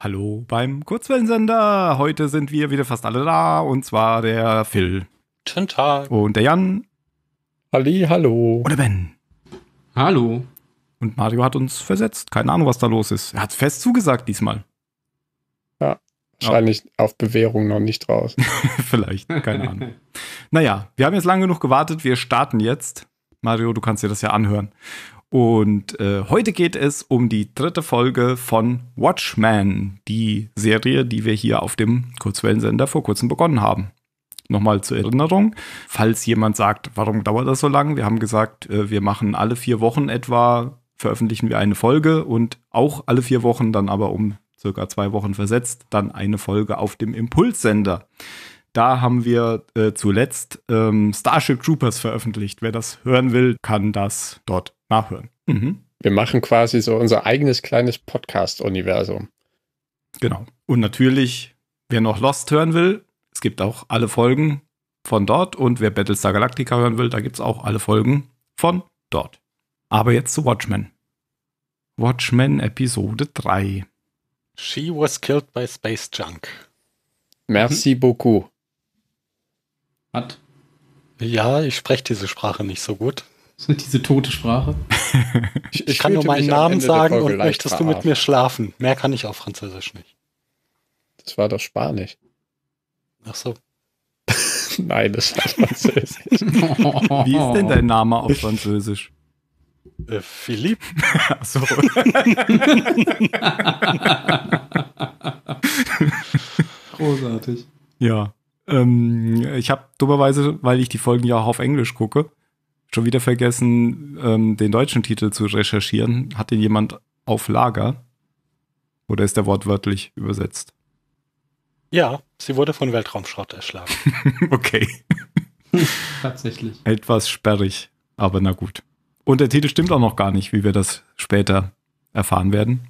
Hallo beim Kurzwellensender. Heute sind wir wieder fast alle da und zwar der Phil. Guten Tag. Und der Jan. Halli, hallo. Und der Ben. Hallo. Und Mario hat uns versetzt. Keine Ahnung, was da los ist. Er hat fest zugesagt diesmal. Ja, wahrscheinlich ja. auf Bewährung noch nicht raus. Vielleicht, keine Ahnung. naja, wir haben jetzt lang genug gewartet. Wir starten jetzt. Mario, du kannst dir das ja anhören. Und äh, heute geht es um die dritte Folge von Watchmen, die Serie, die wir hier auf dem Kurzwellensender vor kurzem begonnen haben. Nochmal zur Erinnerung, falls jemand sagt, warum dauert das so lang? Wir haben gesagt, äh, wir machen alle vier Wochen etwa, veröffentlichen wir eine Folge und auch alle vier Wochen dann aber um circa zwei Wochen versetzt, dann eine Folge auf dem Impulssender. Da haben wir äh, zuletzt ähm, Starship Troopers veröffentlicht. Wer das hören will, kann das dort nachhören. Mhm. Wir machen quasi so unser eigenes kleines Podcast-Universum. Genau. Und natürlich, wer noch Lost hören will, es gibt auch alle Folgen von dort. Und wer Battlestar Galactica hören will, da gibt es auch alle Folgen von dort. Aber jetzt zu Watchmen. Watchmen Episode 3. She was killed by space junk. Merci mhm. beaucoup. Hat? Ja, ich spreche diese Sprache nicht so gut. So diese tote Sprache. ich, ich, kann nur meinen Namen sagen und möchtest du mit mir schlafen. Mehr kann ich auf Französisch nicht. Das war doch Spanisch. Ach so. Nein, das war Französisch. Wie ist denn dein Name auf Französisch? Äh, Philipp. Ach so. Großartig. Ja. Ähm, ich habe dummerweise, weil ich die Folgen ja auch auf Englisch gucke, schon wieder vergessen, ähm, den deutschen Titel zu recherchieren. Hat den jemand auf Lager? Oder ist der wortwörtlich übersetzt? Ja, sie wurde von Weltraumschrott erschlagen. okay. Tatsächlich. Etwas sperrig, aber na gut. Und der Titel stimmt auch noch gar nicht, wie wir das später erfahren werden.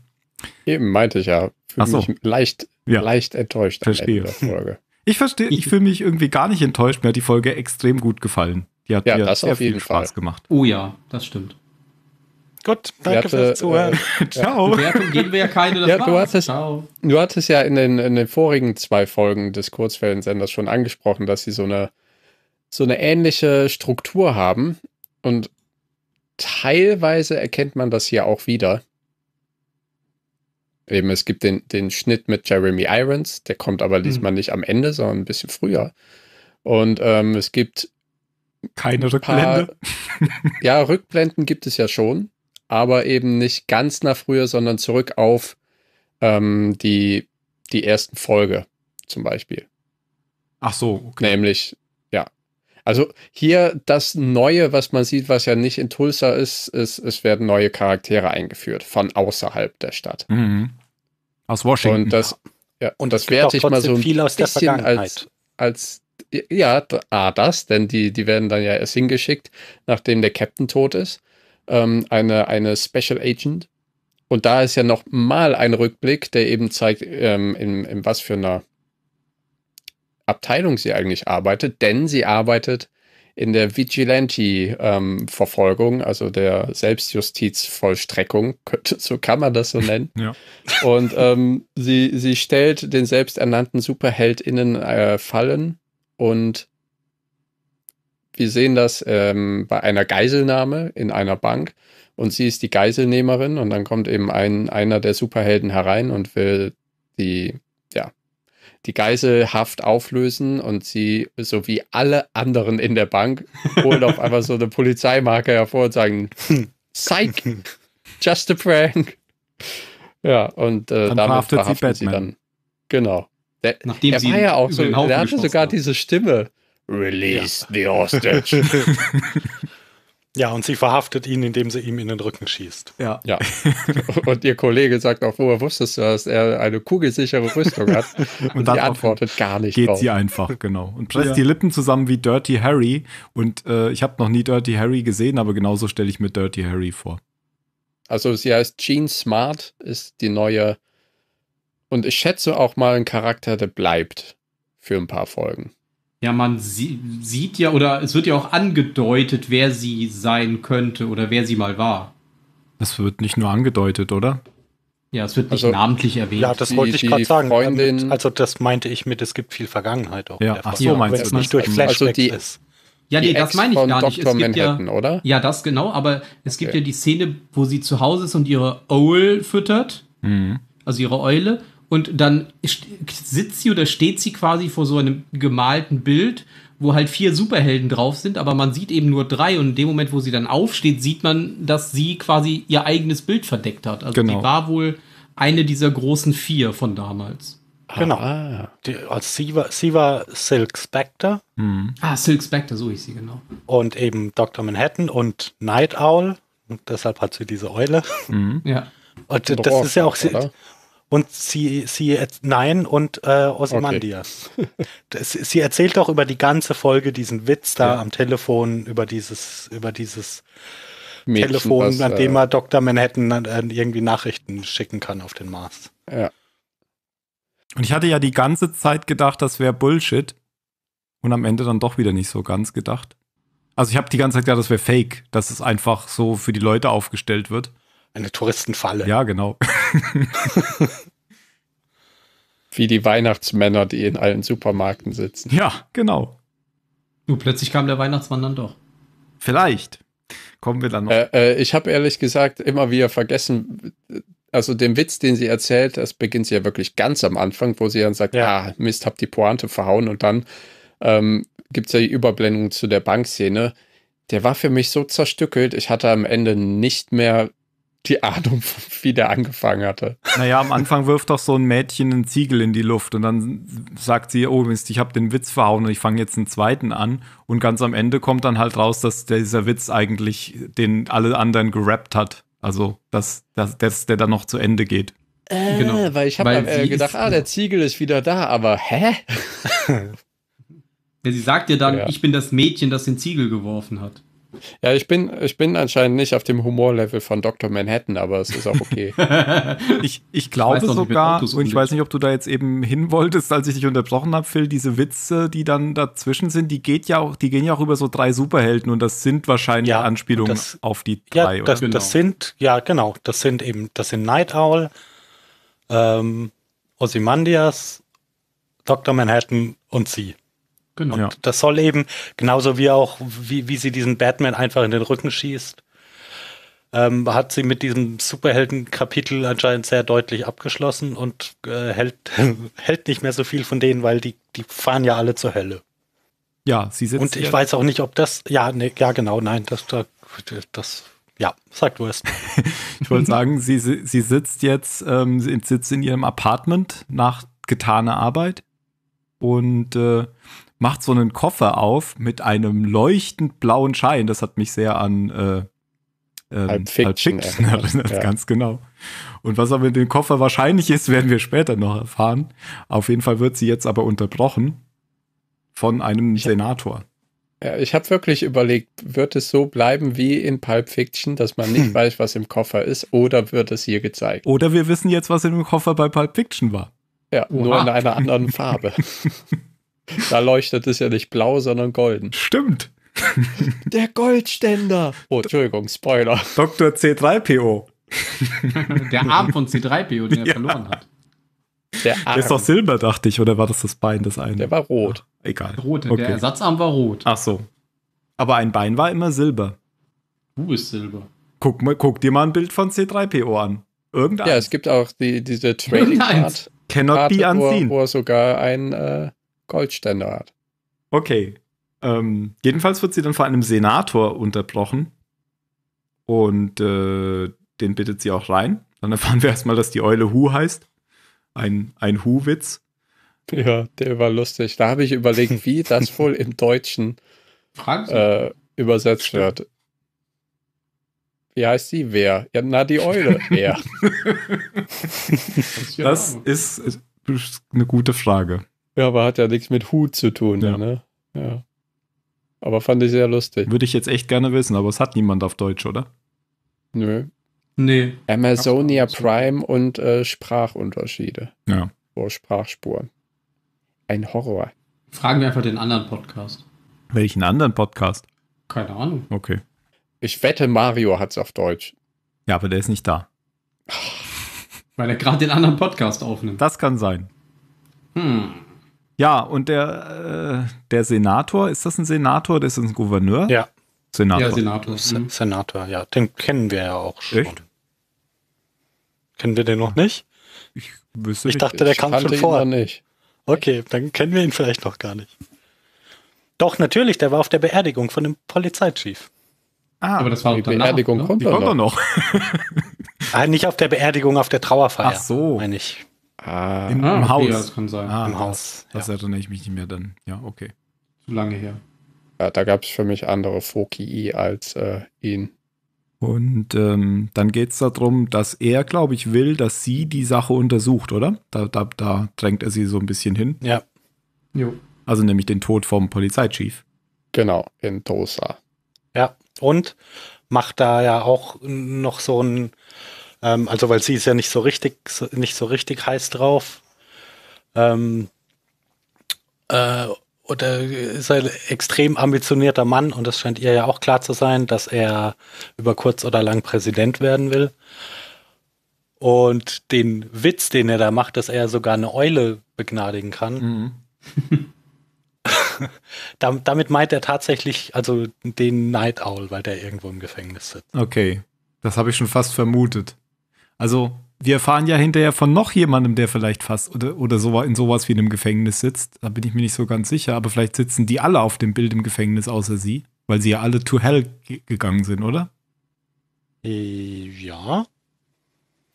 Eben meinte ich ja. Fühle so. mich leicht, ja. leicht enttäuscht Verstehe. am der Folge. Ich verstehe, ich fühle mich irgendwie gar nicht enttäuscht. Mir hat die Folge extrem gut gefallen. Die hat ja, das sehr viel Spaß Fall. gemacht. Oh ja, das stimmt. Gut, danke hatte, fürs äh, Zuhören. Äh, Ciao. Bewertung geben wir ja keine. Das ja, du, hattest, Ciao. du hattest ja in den, in den vorigen zwei Folgen des Kurzwellensenders schon angesprochen, dass sie so eine, so eine ähnliche Struktur haben. Und teilweise erkennt man das hier auch wieder. Eben, es gibt den, den Schnitt mit Jeremy Irons, der kommt aber diesmal mhm. nicht am Ende, sondern ein bisschen früher. Und ähm, es gibt keine Rückblende? Paar, ja, Rückblenden gibt es ja schon, aber eben nicht ganz nach früher, sondern zurück auf ähm, die, die ersten Folge zum Beispiel. Ach so, okay. Nämlich, ja. Also hier das Neue, was man sieht, was ja nicht in Tulsa ist, ist, es werden neue Charaktere eingeführt von außerhalb der Stadt. Mhm. Aus Washington. Und das, ja, und das werte ich mal so ein bisschen als, als ja, A, das, denn die, die werden dann ja erst hingeschickt, nachdem der Captain tot ist. Ähm, eine, eine Special Agent. Und da ist ja noch mal ein Rückblick, der eben zeigt, ähm, in, in was für einer Abteilung sie eigentlich arbeitet, denn sie arbeitet in der Vigilante-Verfolgung, ähm, also der Selbstjustizvollstreckung, könnte, so kann man das so nennen. Ja. Und ähm, sie, sie stellt den selbsternannten SuperheldInnen äh, Fallen und wir sehen das ähm, bei einer Geiselnahme in einer Bank. Und sie ist die Geiselnehmerin. Und dann kommt eben ein, einer der Superhelden herein und will die, ja, die Geiselhaft auflösen. Und sie, sowie alle anderen in der Bank, holen auf einmal so eine Polizeimarke hervor und sagen, Psych, just a prank. Ja, und äh, damit verhaftet sie, sie dann. Genau. Der, Nachdem er sie war ja auch so, der hatte sogar hat. diese Stimme. Release ja. the hostage. ja, und sie verhaftet ihn, indem sie ihm in den Rücken schießt. Ja. ja. Und ihr Kollege sagt auch, woher wusstest du, dass er eine kugelsichere Rüstung hat? Und, und dann antwortet gar nicht. Geht drauf. sie einfach, genau. Und presst ja. die Lippen zusammen wie Dirty Harry. Und äh, ich habe noch nie Dirty Harry gesehen, aber genauso stelle ich mir Dirty Harry vor. Also sie heißt Jean Smart, ist die neue und ich schätze auch mal einen Charakter, der bleibt für ein paar Folgen. Ja, man sie sieht ja oder es wird ja auch angedeutet, wer sie sein könnte oder wer sie mal war. Das wird nicht nur angedeutet, oder? Ja, es wird nicht also, namentlich erwähnt. Ja, das wollte die, ich gerade sagen. Freundin, also, also das meinte ich mit, es gibt viel Vergangenheit auch. Ja, ach so, ja, meinst wenn du nicht durch also Flashbacks also die, ist. Ja, nee, das meine ich gar nicht. Dr. Es gibt ja, oder? ja, das genau, aber es okay. gibt ja die Szene, wo sie zu Hause ist und ihre Owl füttert, mhm. also ihre Eule und dann sitzt sie oder steht sie quasi vor so einem gemalten Bild, wo halt vier Superhelden drauf sind, aber man sieht eben nur drei und in dem Moment, wo sie dann aufsteht, sieht man, dass sie quasi ihr eigenes Bild verdeckt hat. Also genau. die war wohl eine dieser großen vier von damals. Genau. Ah. Die, also sie, war, sie war Silk Spectre. Hm. Ah, Silk Spectre, so ich sie, genau. Und eben Dr. Manhattan und Night Owl. Und deshalb hat sie diese Eule. Mhm. Ja. Und, und das ist ja auch. Oder? und sie, sie nein und äh, Osimandias. Okay. sie erzählt doch über die ganze Folge diesen Witz da ja. am Telefon über dieses über dieses Mädchen, Telefon, was, an dem man äh, Dr. Manhattan äh, irgendwie Nachrichten schicken kann auf den Mars. Ja. Und ich hatte ja die ganze Zeit gedacht, das wäre Bullshit und am Ende dann doch wieder nicht so ganz gedacht. Also ich habe die ganze Zeit gedacht, das wäre Fake, dass es einfach so für die Leute aufgestellt wird. Eine Touristenfalle. Ja, genau. Wie die Weihnachtsmänner, die in allen Supermärkten sitzen. Ja, genau. Nur plötzlich kam der Weihnachtsmann dann doch. Vielleicht. Kommen wir dann noch. Äh, äh, ich habe ehrlich gesagt immer wieder vergessen, also den Witz, den sie erzählt, das beginnt sie ja wirklich ganz am Anfang, wo sie dann sagt, ja. ah, Mist, hab die Pointe verhauen und dann ähm, gibt es ja die Überblendung zu der Bankszene. Der war für mich so zerstückelt, ich hatte am Ende nicht mehr die Ahnung, wie der angefangen hatte. Naja, am Anfang wirft doch so ein Mädchen einen Ziegel in die Luft und dann sagt sie, oh Mist, ich habe den Witz verhauen und ich fange jetzt einen zweiten an. Und ganz am Ende kommt dann halt raus, dass dieser Witz eigentlich den alle anderen gerappt hat. Also, dass, dass, dass der dann noch zu Ende geht. Äh, genau. Weil ich habe äh, gedacht, ah, der Ziegel ist wieder da, aber hä? ja, sie sagt ja dann, ja. ich bin das Mädchen, das den Ziegel geworfen hat. Ja, ich bin, ich bin anscheinend nicht auf dem Humorlevel von Dr. Manhattan, aber es ist auch okay. ich, ich glaube ich sogar, und ich weiß nicht, ob du da jetzt eben hin wolltest, als ich dich unterbrochen habe, Phil, diese Witze, die dann dazwischen sind, die geht ja auch, die gehen ja auch über so drei Superhelden und das sind wahrscheinlich ja, Anspielungen das, auf die drei, ja, das, oder? Das genau. sind, ja, genau, das sind eben, das sind Night Owl, ähm, Ozymandias, Dr. Manhattan und sie. Genau. Und ja. das soll eben, genauso wie auch, wie, wie sie diesen Batman einfach in den Rücken schießt, ähm, hat sie mit diesem Superhelden-Kapitel anscheinend sehr deutlich abgeschlossen und äh, hält, hält nicht mehr so viel von denen, weil die, die fahren ja alle zur Hölle. Ja, sie sind. Und ich weiß auch nicht, ob das, ja, nee, ja, genau, nein, das, das, das ja, sagt Wurst. ich wollte mhm. sagen, sie, sie sitzt jetzt, ähm, sitzt in ihrem Apartment nach getaner Arbeit und äh, macht so einen Koffer auf mit einem leuchtend blauen Schein. Das hat mich sehr an äh, ähm, Fiction, erinnert, ja. ganz genau. Und was aber mit dem Koffer wahrscheinlich ist, werden wir später noch erfahren. Auf jeden Fall wird sie jetzt aber unterbrochen von einem ich Senator. ja, ich habe wirklich überlegt, wird es so bleiben wie in Pulp Fiction, dass man nicht hm. weiß, was im Koffer ist, oder wird es hier gezeigt? Oder wir wissen jetzt, was in dem Koffer bei Pulp Fiction war. Ja, Oha. nur in einer anderen Farbe. Da leuchtet es ja nicht blau, sondern golden. Stimmt. Der Goldständer. Oh, Entschuldigung, Spoiler. Dr. C3PO. Der Arm von C3PO, den er verloren hat. Der, Arm. der ist doch silber, dachte ich, oder war das das Bein, das eine? Der war rot. Ach, egal. Rot, okay. der Ersatzarm war rot. Ach so. Aber ein Bein war immer silber. Du bist silber. Guck, mal, guck dir mal ein Bild von C3PO an. Irgendein. Ja, es gibt auch die, diese Trading-Art. Cannot Karte, be unseen. Wo, wo er sogar ein, äh, Goldstandard. Okay. Ähm, jedenfalls wird sie dann vor einem Senator unterbrochen und äh, den bittet sie auch rein. Dann erfahren wir erstmal, dass die Eule Hu heißt. Ein, ein Hu-Witz. Ja, der war lustig. Da habe ich überlegt, wie das wohl im Deutschen äh, übersetzt Stimmt. wird. Wie heißt sie? Wer? Ja, na, die Eule. Wer? das ist eine gute Frage. Ja, aber hat ja nichts mit Hut zu tun, ja. ne? Ja. Aber fand ich sehr lustig. Würde ich jetzt echt gerne wissen, aber es hat niemand auf Deutsch, oder? Nö. Nee. Amazonia Prime und äh, Sprachunterschiede. Ja. Oder Sprachspuren. Ein Horror. Fragen wir einfach den anderen Podcast. Welchen anderen Podcast? Keine Ahnung. Okay. Ich wette, Mario hat es auf Deutsch. Ja, aber der ist nicht da. Weil er gerade den anderen Podcast aufnimmt. Das kann sein. Hm. Ja, und der, äh, der Senator, ist das ein Senator? Das ist ein Gouverneur? Ja. Senator. Ja, Senator. Mhm. Senator, ja. Den kennen wir ja auch schon. Echt? Kennen wir den noch nicht? Ich wüsste Ich dachte, der ich kam schon vor. nicht. Okay, dann kennen wir ihn vielleicht noch gar nicht. Doch, natürlich, der war auf der Beerdigung von dem Polizeichief. Ah, aber das war die danach, Beerdigung ne? kommt, die kommt doch noch. Nein, ah, nicht auf der Beerdigung, auf der Trauerfeier. Ach so. Meine ich. Äh, Im, ah, im Haus. Ja, das kann sein. Ah, Im Haus. Das, das ja. erinnere ich mich nicht mehr dann. Ja, okay. Zu lange her. Ja, da gab es für mich andere Foki als äh, ihn. Und ähm, dann geht es darum, dass er, glaube ich, will, dass sie die Sache untersucht, oder? Da, da, da drängt er sie so ein bisschen hin. Ja. Jo. Also nämlich den Tod vom Polizeichef. Genau, in Tosa. Ja, und macht da ja auch noch so ein ähm, also, weil sie ist ja nicht so richtig, so, nicht so richtig heiß drauf. Ähm, äh, oder ist ein extrem ambitionierter Mann und das scheint ihr ja auch klar zu sein, dass er über kurz oder lang Präsident werden will. Und den Witz, den er da macht, dass er sogar eine Eule begnadigen kann. Mhm. damit meint er tatsächlich also den Night Owl, weil der irgendwo im Gefängnis sitzt. Okay, das habe ich schon fast vermutet. Also wir erfahren ja hinterher von noch jemandem, der vielleicht fast oder, oder so, in sowas wie einem Gefängnis sitzt. Da bin ich mir nicht so ganz sicher, aber vielleicht sitzen die alle auf dem Bild im Gefängnis außer sie, weil sie ja alle to hell gegangen sind, oder? Äh, ja.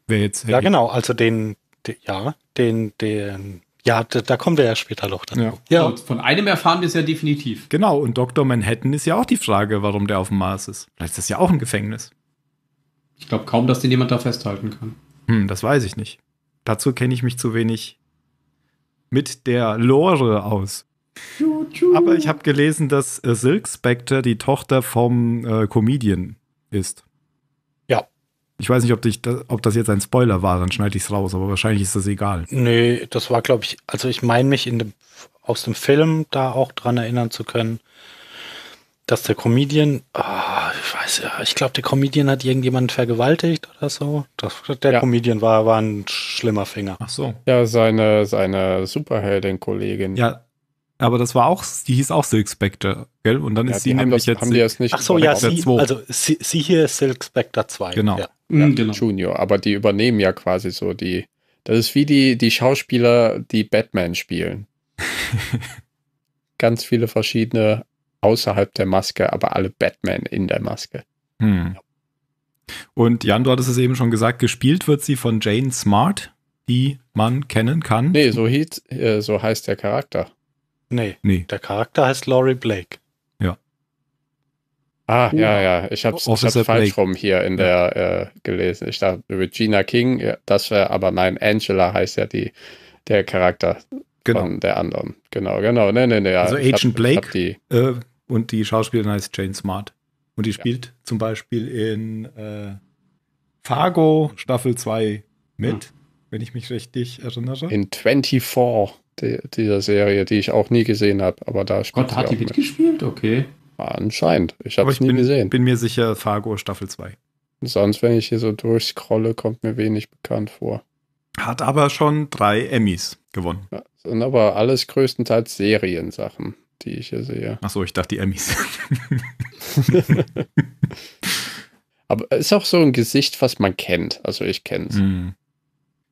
Wer jetzt? Ja, genau. Also den, den ja, den, den, ja, da, da kommen wir ja später noch dazu. Ja. ja. von einem erfahren wir es ja definitiv. Genau. Und Dr. Manhattan ist ja auch die Frage, warum der auf dem Mars ist. Vielleicht ist das ja auch ein Gefängnis. Ich glaube kaum, dass den jemand da festhalten kann. Hm, das weiß ich nicht. Dazu kenne ich mich zu wenig mit der Lore aus. Aber ich habe gelesen, dass Silk Spectre die Tochter vom äh, Comedian ist. Ja. Ich weiß nicht, ob, dich, ob das jetzt ein Spoiler war, dann schneide ich es raus, aber wahrscheinlich ist das egal. Nee, das war, glaube ich, also ich meine mich dem, aus dem Film da auch dran erinnern zu können, dass der Comedian, oh, ich weiß ja, ich glaube, der Comedian hat irgendjemanden vergewaltigt oder so. Das, der ja. Comedian war, war ein schlimmer Finger. Ach so. Ja, seine, seine Superheldin-Kollegin. Ja, aber das war auch, die hieß auch Silk Spectre, gell? Und dann ja, ist sie nämlich das, jetzt. Haben die jetzt nicht Ach so, ja, sie, also sie, sie hier ist Silk Spectre 2. Genau. Ja. Mm, ja, genau. Junior, aber die übernehmen ja quasi so die. Das ist wie die, die Schauspieler, die Batman spielen. Ganz viele verschiedene außerhalb der Maske, aber alle Batman in der Maske. Hm. Und Jan, du hattest es eben schon gesagt, gespielt wird sie von Jane Smart, die man kennen kann. Nee, so, hieß, äh, so heißt der Charakter. Nee, nee, der Charakter heißt Laurie Blake. Ja. Ah, oh. ja, uh, ja. Ich habe es falsch rum hier in ja. der äh, gelesen. Ich dachte Regina King, ja, das wäre aber nein, Angela heißt ja die, der Charakter genau. von der anderen. Genau, genau. Nee, nee, nee, ja. Also Agent hab, Blake hab die, äh, und die Schauspielerin heißt Jane Smart. Und die spielt ja. zum Beispiel in äh, Fargo Staffel 2 mit, hm. wenn ich mich richtig erinnere. In 24 die, dieser Serie, die ich auch nie gesehen habe, aber da spielt Gott, hat die mitgespielt? Mit. Okay. Anscheinend. Ich habe es nie bin, gesehen. bin mir sicher, Fargo Staffel 2. Sonst, wenn ich hier so durchscrolle, kommt mir wenig bekannt vor. Hat aber schon drei Emmys gewonnen. Ja, sind aber alles größtenteils Seriensachen die ich hier sehe. Achso, ich dachte die Emmys. Aber es ist auch so ein Gesicht, was man kennt. Also ich kenne es. Hm.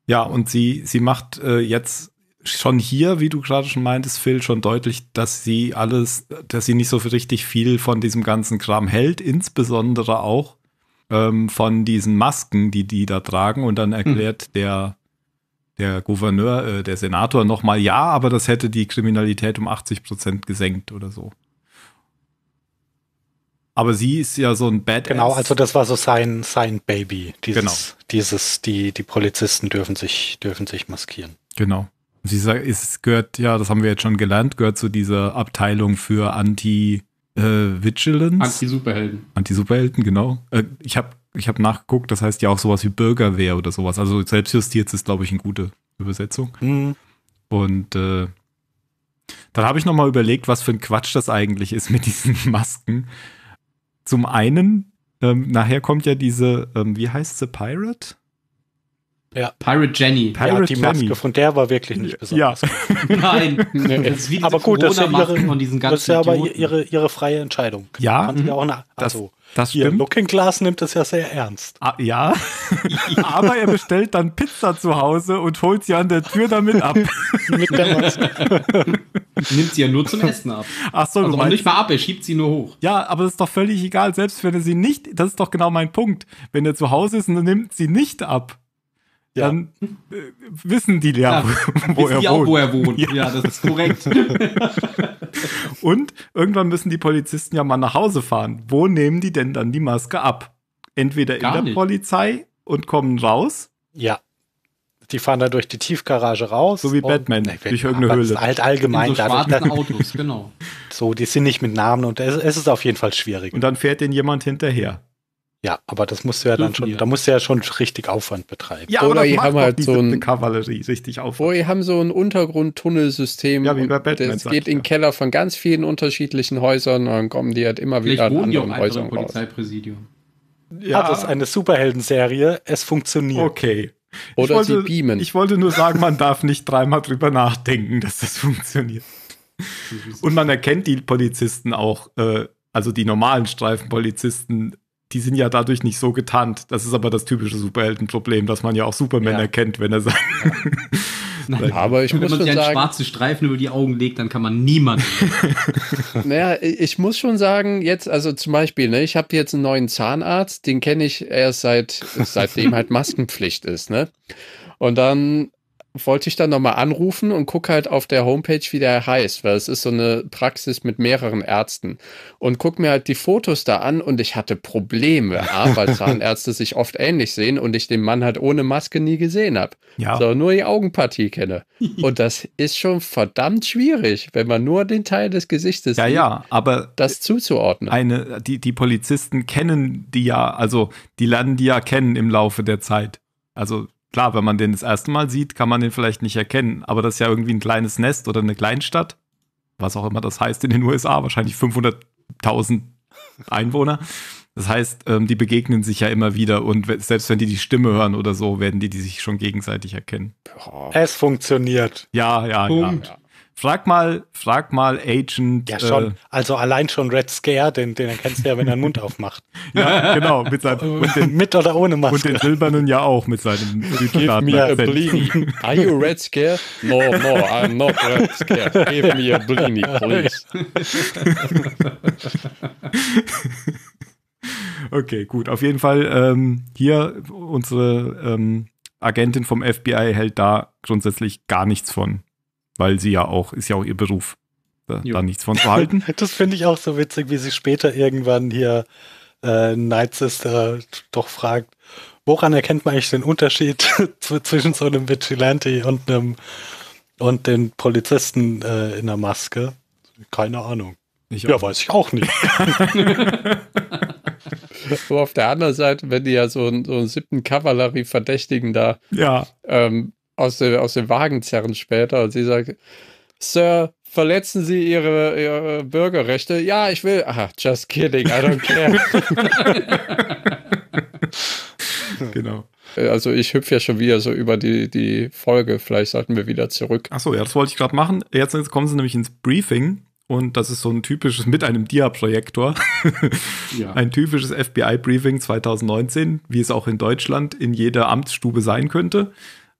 Ja, und sie, sie macht äh, jetzt schon hier, wie du gerade schon meintest, Phil, schon deutlich, dass sie alles, dass sie nicht so richtig viel von diesem ganzen Kram hält, insbesondere auch ähm, von diesen Masken, die die da tragen. Und dann erklärt hm. der der Gouverneur, äh, der Senator nochmal, ja, aber das hätte die Kriminalität um 80 Prozent gesenkt oder so. Aber sie ist ja so ein Badass. Genau, also das war so sein, sein Baby. Dieses, genau. dieses, die, die Polizisten dürfen sich, dürfen sich maskieren. Genau. sie sagt, es gehört, ja, das haben wir jetzt schon gelernt, gehört zu dieser Abteilung für Anti- äh, Vigilance. Anti-Superhelden. Anti-Superhelden, genau. Äh, ich habe ich habe nachgeguckt, das heißt ja auch sowas wie Bürgerwehr oder sowas. Also Selbstjustiz ist, glaube ich, eine gute Übersetzung. Mhm. Und äh, dann habe ich nochmal überlegt, was für ein Quatsch das eigentlich ist mit diesen Masken. Zum einen, ähm, nachher kommt ja diese, ähm, wie heißt sie, Pirate? Ja. Pirate Jenny. Pirate ja, die Jenny. Maske von der war wirklich nicht besonders. Ja. Nein, nee. das ist wie diese aber gut, das ist ja ihre, von diesen ganzen das ist aber ihre, ihre freie Entscheidung. Ja, mhm. auch eine, also. Das stimmt. Hier, Looking Glass nimmt das ja sehr ernst. Ah, ja, aber er bestellt dann Pizza zu Hause und holt sie an der Tür damit ab. Mit der Maske. Nimmt sie ja nur zum Essen ab. Ach so, also du meinst, nicht mal ab, er schiebt sie nur hoch. Ja, aber das ist doch völlig egal, selbst wenn er sie nicht, das ist doch genau mein Punkt. Wenn er zu Hause ist, und nimmt sie nicht ab ja. dann äh, wissen die ja, wo, er die auch, wo er wohnt. Ja, ja das ist korrekt. Und irgendwann müssen die Polizisten ja mal nach Hause fahren. Wo nehmen die denn dann die Maske ab? Entweder Gar in der nicht. Polizei und kommen raus. Ja. Die fahren da durch die Tiefgarage raus. So wie Batman, ne, durch irgendeine Höhle. Halt allgemein in so dadurch. Autos, genau. So, die sind nicht mit Namen und es, es ist auf jeden Fall schwierig. Und dann fährt denen jemand hinterher. Ja, aber das musst du ja dann schon, wir. da musst du ja schon richtig Aufwand betreiben. Ja, oder halt die haben halt so ein Kavallerie richtig Aufwand. Oder die haben so ein Untergrundtunnelsystem. Ja, wie bei Batman. Das geht in ja. Keller von ganz vielen unterschiedlichen Häusern und dann kommen die halt immer wieder an anderen Häusern raus. Polizeipräsidium. Ja, ah, das ist eine Superhelden-Serie. Es funktioniert. Okay. Oder wollte, sie beamen. Ich wollte nur sagen, man darf nicht dreimal drüber nachdenken, dass das funktioniert. Und man erkennt die Polizisten auch, äh, also die normalen Streifenpolizisten die sind ja dadurch nicht so getarnt. Das ist aber das typische Superheldenproblem, dass man ja auch Superman ja. erkennt, wenn er sein. Nein, aber ich muss man schon sich einen sagen, schwarzen Streifen über die Augen legt, dann kann man niemanden. naja, ich muss schon sagen, jetzt, also zum Beispiel, ne, ich habe jetzt einen neuen Zahnarzt, den kenne ich erst seit, seitdem halt Maskenpflicht ist, ne? Und dann wollte ich dann nochmal anrufen und gucke halt auf der Homepage, wie der heißt, weil es ist so eine Praxis mit mehreren Ärzten. Und gucke mir halt die Fotos da an und ich hatte Probleme, A, weil Zahnärzte sich oft ähnlich sehen und ich den Mann halt ohne Maske nie gesehen habe. Ja. Sondern nur die Augenpartie kenne. Und das ist schon verdammt schwierig, wenn man nur den Teil des Gesichtes ja, sieht, ja, aber das zuzuordnen. Eine, die, die Polizisten kennen die ja, also die lernen die ja kennen im Laufe der Zeit. Also klar, wenn man den das erste Mal sieht, kann man den vielleicht nicht erkennen, aber das ist ja irgendwie ein kleines Nest oder eine Kleinstadt, was auch immer das heißt in den USA, wahrscheinlich 500.000 Einwohner. Das heißt, ähm, die begegnen sich ja immer wieder und selbst wenn die die Stimme hören oder so, werden die die sich schon gegenseitig erkennen. Es funktioniert. Ja, ja, Punkt. ja. Frag mal, frag mal Agent. Ja, schon. Äh, also allein schon Red Scare, den, den erkennst du ja, wenn er den Mund aufmacht. ja, genau. Mit, seinem, äh, den, mit oder ohne Maske. Und den silbernen ja auch mit seinem Give me a Blini. Are you Red Scare? No, no, I'm not Red Scare. Give me a Blini, please. okay, gut. Auf jeden Fall ähm, hier unsere ähm, Agentin vom FBI hält da grundsätzlich gar nichts von weil sie ja auch, ist ja auch ihr Beruf, da, da nichts von zu halten. das finde ich auch so witzig, wie sie später irgendwann hier äh, Night Sister doch fragt, woran erkennt man eigentlich den Unterschied zwischen so einem Vigilante und einem und den Polizisten äh, in der Maske? Keine Ahnung. Ich ja, weiß ich auch nicht. so auf der anderen Seite, wenn die ja so einen, so einen siebten Kavallerie-Verdächtigen da ja. ähm, aus, dem, aus dem Wagen zerren später und sie sagt, Sir, verletzen Sie Ihre, Ihre Bürgerrechte? Ja, ich will. Ah, just kidding, I don't care. genau. Also ich hüpfe ja schon wieder so über die, die Folge. Vielleicht sollten wir wieder zurück. Achso, ja, das wollte ich gerade machen. Jetzt, jetzt kommen sie nämlich ins Briefing. Und das ist so ein typisches, mit einem Dia-Projektor, ja. ein typisches FBI-Briefing 2019, wie es auch in Deutschland in jeder Amtsstube sein könnte.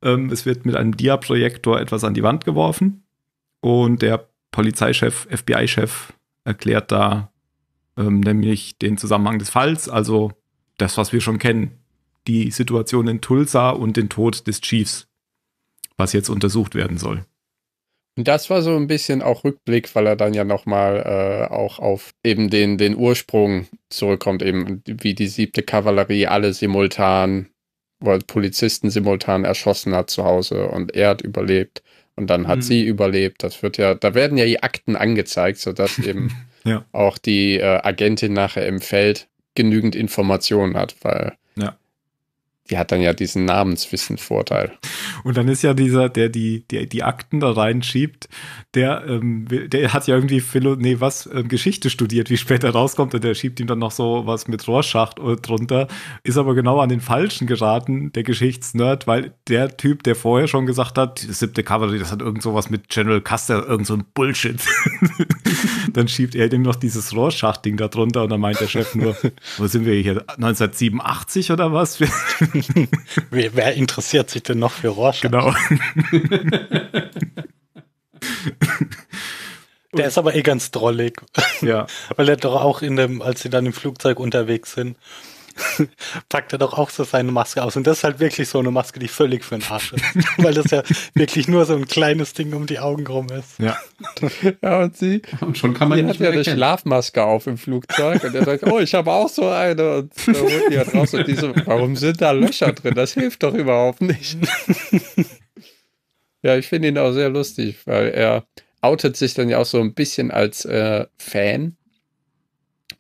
Ähm, es wird mit einem Dia-Projektor etwas an die Wand geworfen und der Polizeichef, FBI-Chef erklärt da ähm, nämlich den Zusammenhang des Falls, also das, was wir schon kennen, die Situation in Tulsa und den Tod des Chiefs, was jetzt untersucht werden soll. Und das war so ein bisschen auch Rückblick, weil er dann ja nochmal äh, auch auf eben den, den Ursprung zurückkommt, eben wie die siebte Kavallerie alle simultan weil Polizisten simultan erschossen hat zu Hause und er hat überlebt und dann hat mhm. sie überlebt. Das wird ja, da werden ja die Akten angezeigt, sodass eben ja. auch die äh, Agentin nachher im Feld genügend Informationen hat, weil ja die hat dann ja diesen Namenswissen-Vorteil. Und dann ist ja dieser, der die, der die Akten da reinschiebt, der, ähm, der hat ja irgendwie Philo, nee, was, ähm, Geschichte studiert, wie später rauskommt, und der schiebt ihm dann noch so was mit Rohrschacht drunter, ist aber genau an den Falschen geraten, der Geschichtsnerd, weil der Typ, der vorher schon gesagt hat, das siebte Cavalry, das hat irgend sowas mit General Custer, irgend so ein Bullshit. dann schiebt er dem noch dieses Rohrschacht-Ding da drunter und dann meint der Chef nur, wo sind wir hier, 1987 oder was? wer, interessiert sich denn noch für Rorschach? Genau. der ist aber eh ganz drollig. Ja. Weil er doch auch in dem, als sie dann im Flugzeug unterwegs sind, packt er doch auch so seine Maske aus. Und das ist halt wirklich so eine Maske, die völlig für den Arsch ist. Weil das ja wirklich nur so ein kleines Ding um die Augen rum ist. Ja. ja und sie und schon kann man die hat ja eine Schlafmaske auf im Flugzeug und er sagt, oh, ich habe auch so eine. Und da holt die halt raus und die so, warum sind da Löcher drin? Das hilft doch überhaupt nicht. ja, ich finde ihn auch sehr lustig, weil er outet sich dann ja auch so ein bisschen als äh, Fan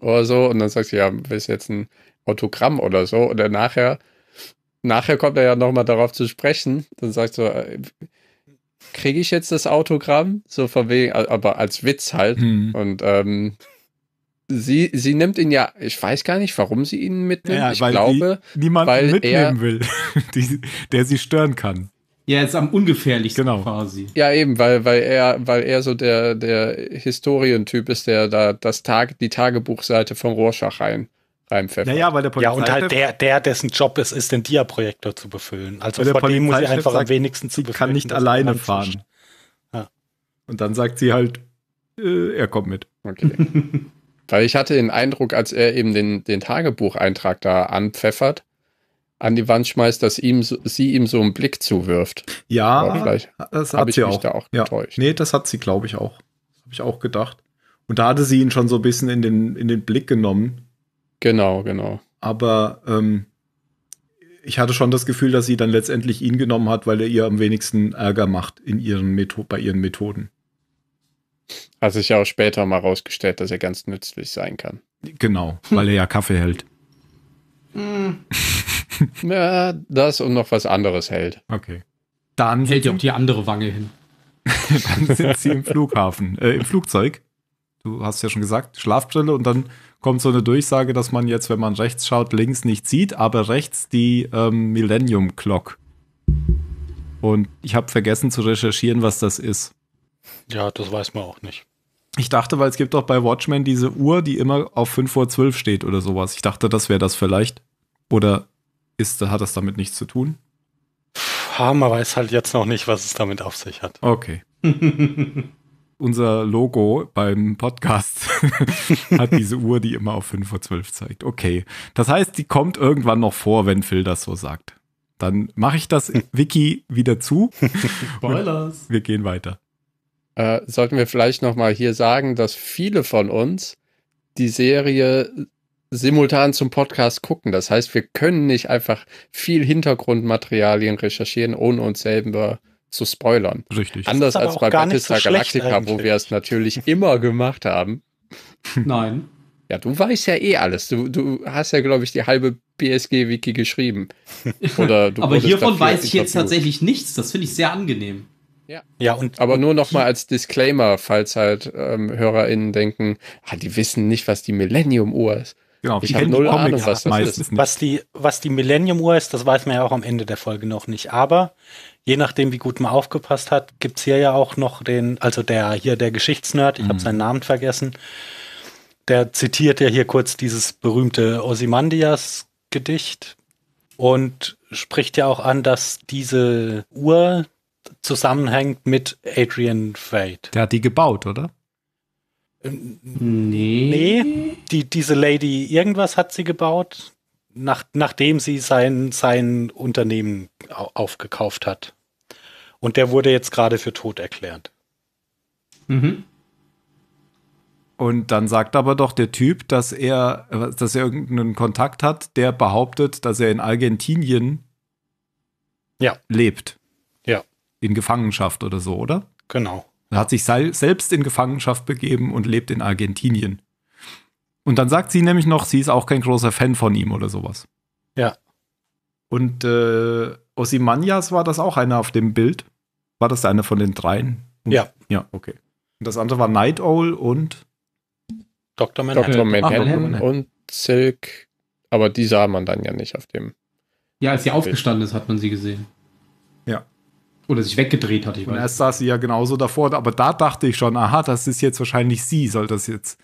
oder so und dann sagt sie, ja, bist jetzt ein Autogramm oder so. Oder nachher, nachher kommt er ja nochmal darauf zu sprechen. Dann sagt so, äh, kriege ich jetzt das Autogramm? So von wegen, aber als Witz halt. Mhm. Und ähm, sie, sie nimmt ihn ja, ich weiß gar nicht, warum sie ihn mitnimmt. Ja, ich glaube, niemand mitnehmen er, will, die, der sie stören kann. Ja, jetzt am ungefährlichsten genau. quasi. Ja, eben, weil, weil er, weil er so der, der Historientyp ist, der da das Tag, die Tagebuchseite von Rorschach rein beim Pfeffer. Naja, weil der Polizei Ja, und halt der, der, dessen Job es ist, den DIA-Projektor zu befüllen. Also vor dem muss sie einfach sagt, am wenigsten zu befüllen. kann nicht alleine fahren. Ja. Und dann sagt sie halt, äh, er kommt mit. Okay. weil ich hatte den Eindruck, als er eben den, den Tagebucheintrag da anpfeffert, an die Wand schmeißt, dass ihm sie ihm so einen Blick zuwirft. Ja, Aber vielleicht das hat ich sie mich auch. Da auch ja. getäuscht. Nee, das hat sie, glaube ich, auch. Das habe ich auch gedacht. Und da hatte sie ihn schon so ein bisschen in den, in den Blick genommen. Genau, genau. Aber ähm, ich hatte schon das Gefühl, dass sie dann letztendlich ihn genommen hat, weil er ihr am wenigsten Ärger macht in ihren bei ihren Methoden. Hat sich ja auch später mal rausgestellt, dass er ganz nützlich sein kann. Genau, weil er ja Kaffee hält. ja, das und noch was anderes hält. Okay. Dann hält ja auch die andere Wange hin. dann sind sie im Flughafen, äh, im Flugzeug du hast ja schon gesagt, Schlafbrille und dann kommt so eine Durchsage, dass man jetzt, wenn man rechts schaut, links nicht sieht, aber rechts die ähm, Millennium Clock. Und ich habe vergessen zu recherchieren, was das ist. Ja, das weiß man auch nicht. Ich dachte, weil es gibt doch bei Watchmen diese Uhr, die immer auf 5.12 Uhr steht oder sowas. Ich dachte, das wäre das vielleicht. Oder ist, hat das damit nichts zu tun? Pff, man weiß halt jetzt noch nicht, was es damit auf sich hat. Okay. unser Logo beim Podcast hat diese Uhr, die immer auf 5 vor 12 zeigt. Okay. Das heißt, die kommt irgendwann noch vor, wenn Phil das so sagt. Dann mache ich das Wiki wieder zu. Spoilers. Wir gehen weiter. Äh, sollten wir vielleicht nochmal hier sagen, dass viele von uns die Serie simultan zum Podcast gucken. Das heißt, wir können nicht einfach viel Hintergrundmaterialien recherchieren, ohne uns selber äh, zu spoilern. Richtig. Anders als bei Battlestar so Galactica, eigentlich. wo wir es natürlich immer gemacht haben. Nein. Ja, du weißt ja eh alles. Du, du hast ja, glaube ich, die halbe BSG-Wiki geschrieben. Aber hiervon weiß ich jetzt tatsächlich nichts. Das finde ich sehr angenehm. Ja. ja und, Aber nur noch mal als Disclaimer, falls halt ähm, HörerInnen denken, ah, die wissen nicht, was die Millennium-Uhr ist. Genau, ich habe null Comics Ahnung, was das ist. Was die, was die Millennium-Uhr ist, das weiß man ja auch am Ende der Folge noch nicht. Aber je nachdem, wie gut man aufgepasst hat, gibt es hier ja auch noch den, also der hier der Geschichtsnerd, ich mhm. habe seinen Namen vergessen, der zitiert ja hier kurz dieses berühmte Osimandias-Gedicht und spricht ja auch an, dass diese Uhr zusammenhängt mit Adrian Fate. Der hat die gebaut, oder? nee. nee. Die, diese Lady irgendwas hat sie gebaut, nach, nachdem sie sein, sein Unternehmen aufgekauft hat. Und der wurde jetzt gerade für tot erklärt. Mhm. Und dann sagt aber doch der Typ, dass er, dass er irgendeinen Kontakt hat, der behauptet, dass er in Argentinien ja. lebt. Ja. In Gefangenschaft oder so, oder? Genau. Er hat sich selbst in Gefangenschaft begeben und lebt in Argentinien. Und dann sagt sie nämlich noch, sie ist auch kein großer Fan von ihm oder sowas. Ja. Und äh, Osimanias war das auch einer auf dem Bild? War das einer von den dreien? Und, ja. Ja, okay. Und das andere war Night Owl und Dr. Manhattan, Dr. Manhattan, Ach, Manhattan. und Silk. Aber die sah man dann ja nicht auf dem. Ja, als sie Bild. aufgestanden ist, hat man sie gesehen. Oder sich weggedreht hatte ich. Und erst saß sie ja genauso davor, aber da dachte ich schon, aha, das ist jetzt wahrscheinlich sie, soll das jetzt.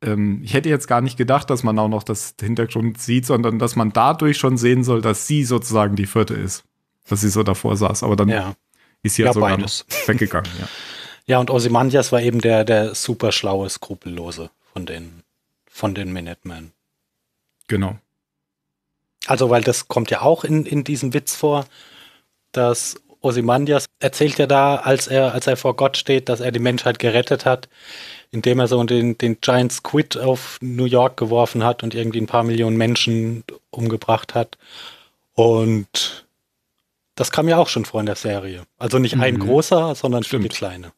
Ähm, ich hätte jetzt gar nicht gedacht, dass man auch noch das Hintergrund sieht, sondern dass man dadurch schon sehen soll, dass sie sozusagen die vierte ist. Dass sie so davor saß. Aber dann ja. ist sie ja, ja sogar weggegangen. ja. ja, und Osimandias war eben der, der super schlaue, skrupellose von den, von den Minutemen. Genau. Also, weil das kommt ja auch in, in diesem Witz vor, dass Osimandias erzählt ja da, als er, als er vor Gott steht, dass er die Menschheit gerettet hat, indem er so den, den Giant Squid auf New York geworfen hat und irgendwie ein paar Millionen Menschen umgebracht hat. Und das kam ja auch schon vor in der Serie. Also nicht mhm. ein großer, sondern Stimmt. viele kleine.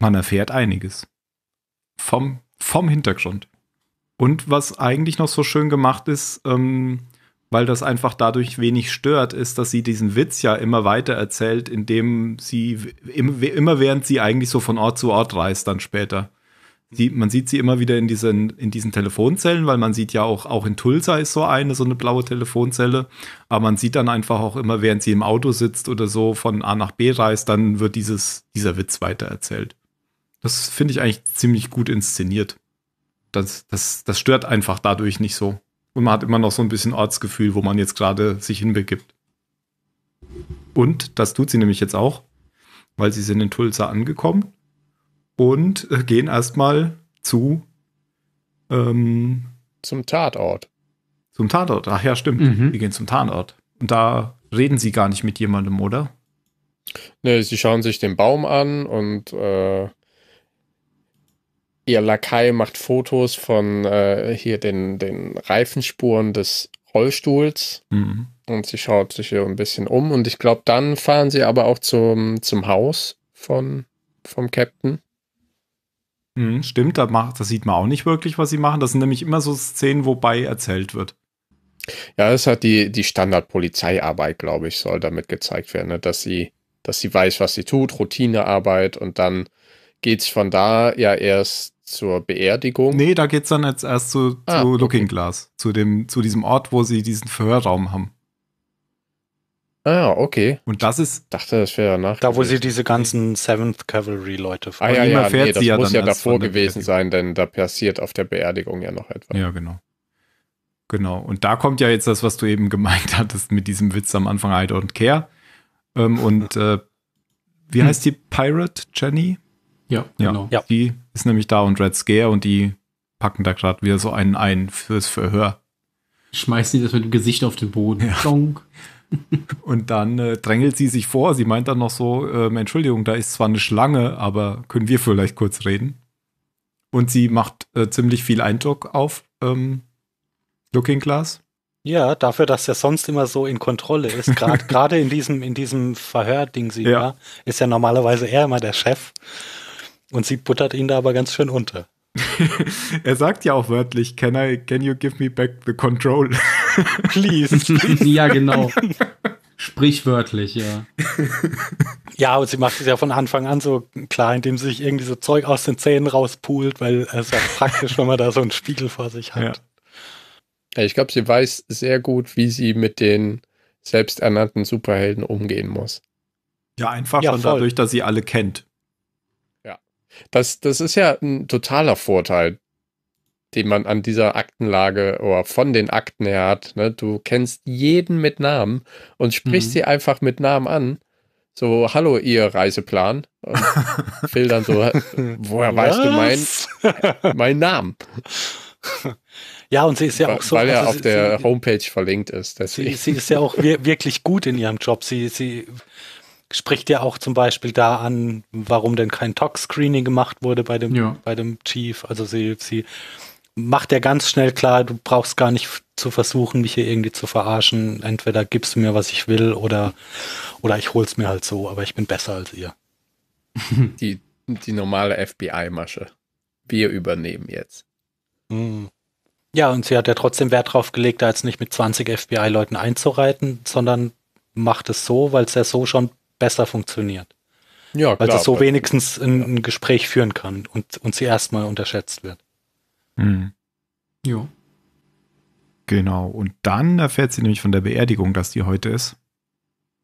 Man erfährt einiges. Vom, vom Hintergrund. Und was eigentlich noch so schön gemacht ist, ähm, weil das einfach dadurch wenig stört, ist, dass sie diesen Witz ja immer weiter erzählt, indem sie immer während sie eigentlich so von Ort zu Ort reist dann später. Sie, man sieht sie immer wieder in diesen, in diesen Telefonzellen, weil man sieht ja auch, auch in Tulsa ist so eine, so eine blaue Telefonzelle. Aber man sieht dann einfach auch immer, während sie im Auto sitzt oder so von A nach B reist, dann wird dieses, dieser Witz weitererzählt. Das finde ich eigentlich ziemlich gut inszeniert. Das, das, das stört einfach dadurch nicht so. Und man hat immer noch so ein bisschen Ortsgefühl, wo man jetzt gerade sich hinbegibt. Und das tut sie nämlich jetzt auch, weil sie sind in Tulsa angekommen und äh, gehen erstmal zu ähm, zum Tatort. Zum Tatort, ach ja, stimmt. Mhm. Die gehen zum Tatort. Und da reden sie gar nicht mit jemandem, oder? Nee, sie schauen sich den Baum an und äh, ihr Lakai macht Fotos von äh, hier den, den Reifenspuren des Rollstuhls mhm. und sie schaut sich hier ein bisschen um und ich glaube, dann fahren sie aber auch zum, zum Haus von, vom Captain. Mhm, stimmt, da, macht, da sieht man auch nicht wirklich, was sie machen. Das sind nämlich immer so Szenen, wobei erzählt wird. Ja, das ist halt die, die Standard-Polizeiarbeit, glaube ich, soll damit gezeigt werden, ne? dass, sie, dass sie weiß, was sie tut, Routinearbeit und dann geht es von da ja erst zur Beerdigung? Nee, da geht es dann jetzt erst zu, ah, zu Looking Glass, zu, dem, zu diesem Ort, wo sie diesen Verhörraum haben. Ah, okay. Und das ist. Dachte, das wäre nach. Da, wo sie diese ganzen Seventh Cavalry Leute Ah, ja, ja, nee, das ja muss ja davor gewesen sein, denn da passiert auf der Beerdigung ja noch etwas. Ja, genau. Genau. Und da kommt ja jetzt das, was du eben gemeint hattest mit diesem Witz am Anfang, I don't care. Ähm, und äh, wie hm. heißt die Pirate Jenny? Ja, ja, genau. Ja. Die ist nämlich da und Red Scare und die packen da gerade wieder so einen ein fürs Verhör. Schmeißen die das mit dem Gesicht auf den Boden. Ja. und dann äh, drängelt sie sich vor. Sie meint dann noch so: ähm, Entschuldigung, da ist zwar eine Schlange, aber können wir vielleicht kurz reden? Und sie macht äh, ziemlich viel Eindruck auf ähm, Looking Glass. Ja, dafür, dass er sonst immer so in Kontrolle ist, gerade in diesem, in diesem Verhörding sie ja, ist ja normalerweise er immer der Chef. Und sie buttert ihn da aber ganz schön unter. er sagt ja auch wörtlich, can I, can you give me back the control? please, Ja, genau. Sprichwörtlich, ja. Ja, und sie macht es ja von Anfang an so klar, indem sie sich irgendwie so Zeug aus den Zähnen rauspult, weil es ja praktisch, wenn man da so einen Spiegel vor sich hat. Ja. Ich glaube, sie weiß sehr gut, wie sie mit den selbsternannten Superhelden umgehen muss. Ja, einfach ja, schon voll. dadurch, dass sie alle kennt. Das, das ist ja ein totaler Vorteil, den man an dieser Aktenlage oder von den Akten her hat. Ne? Du kennst jeden mit Namen und sprichst mhm. sie einfach mit Namen an. So, hallo, ihr Reiseplan. Und Phil dann so, woher weißt du meinen mein Namen? Ja, und sie ist ja auch so. Weil er also auf sie, der sie, Homepage verlinkt ist. Sie, sie ist ja auch wirklich gut in ihrem Job. Sie, sie spricht ja auch zum Beispiel da an, warum denn kein Tox-Screening gemacht wurde bei dem, ja. bei dem Chief. Also sie, sie macht ja ganz schnell klar, du brauchst gar nicht zu versuchen, mich hier irgendwie zu verarschen. Entweder gibst du mir, was ich will, oder, oder ich hol's mir halt so, aber ich bin besser als ihr. Die, die normale FBI-Masche. Wir übernehmen jetzt. Mhm. Ja, und sie hat ja trotzdem Wert drauf gelegt, da jetzt nicht mit 20 FBI-Leuten einzureiten, sondern macht es so, weil es ja so schon besser funktioniert. Ja, klar. Weil es so wenigstens ein, ein, Gespräch führen kann und, und sie erstmal unterschätzt wird. Mhm. Jo. Genau. Und dann erfährt sie nämlich von der Beerdigung, dass die heute ist.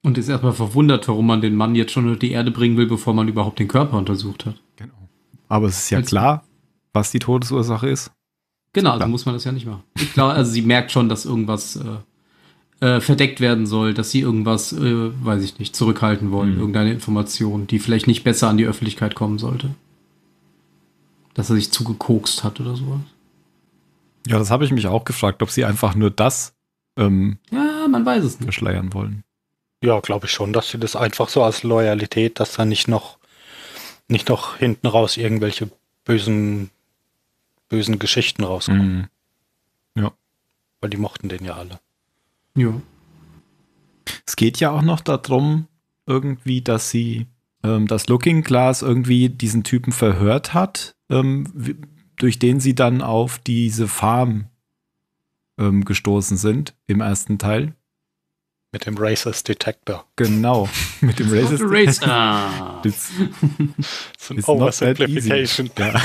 Und ist erstmal verwundert, warum man den Mann jetzt schon unter die Erde bringen will, bevor man überhaupt den Körper untersucht hat. Genau. Aber es ist ja Als klar, was die Todesursache ist. Genau, also muss man das ja nicht machen. Klar, also sie merkt schon, dass irgendwas äh, äh, verdeckt werden soll, dass sie irgendwas, äh, weiß ich nicht, zurückhalten wollen, mhm. irgendeine Information, die vielleicht nicht besser an die Öffentlichkeit kommen sollte. Dass er sich zugekokst hat oder sowas. Ja, das habe ich mich auch gefragt, ob sie einfach nur das ähm, ja, man weiß es nicht. verschleiern wollen. Ja, glaube ich schon, dass sie das einfach so als Loyalität, dass da nicht noch, nicht noch hinten raus irgendwelche bösen, bösen Geschichten rauskommen. Mhm. Ja. Weil die mochten den ja alle. Ja. Es geht ja auch noch darum, irgendwie, dass sie ähm, das Looking Glass irgendwie diesen Typen verhört hat, ähm, durch den sie dann auf diese Farm ähm, gestoßen sind im ersten Teil. Mit dem Racist Detector. Genau, mit dem Racist Detector. Das ist ein Oversimplification. Ja.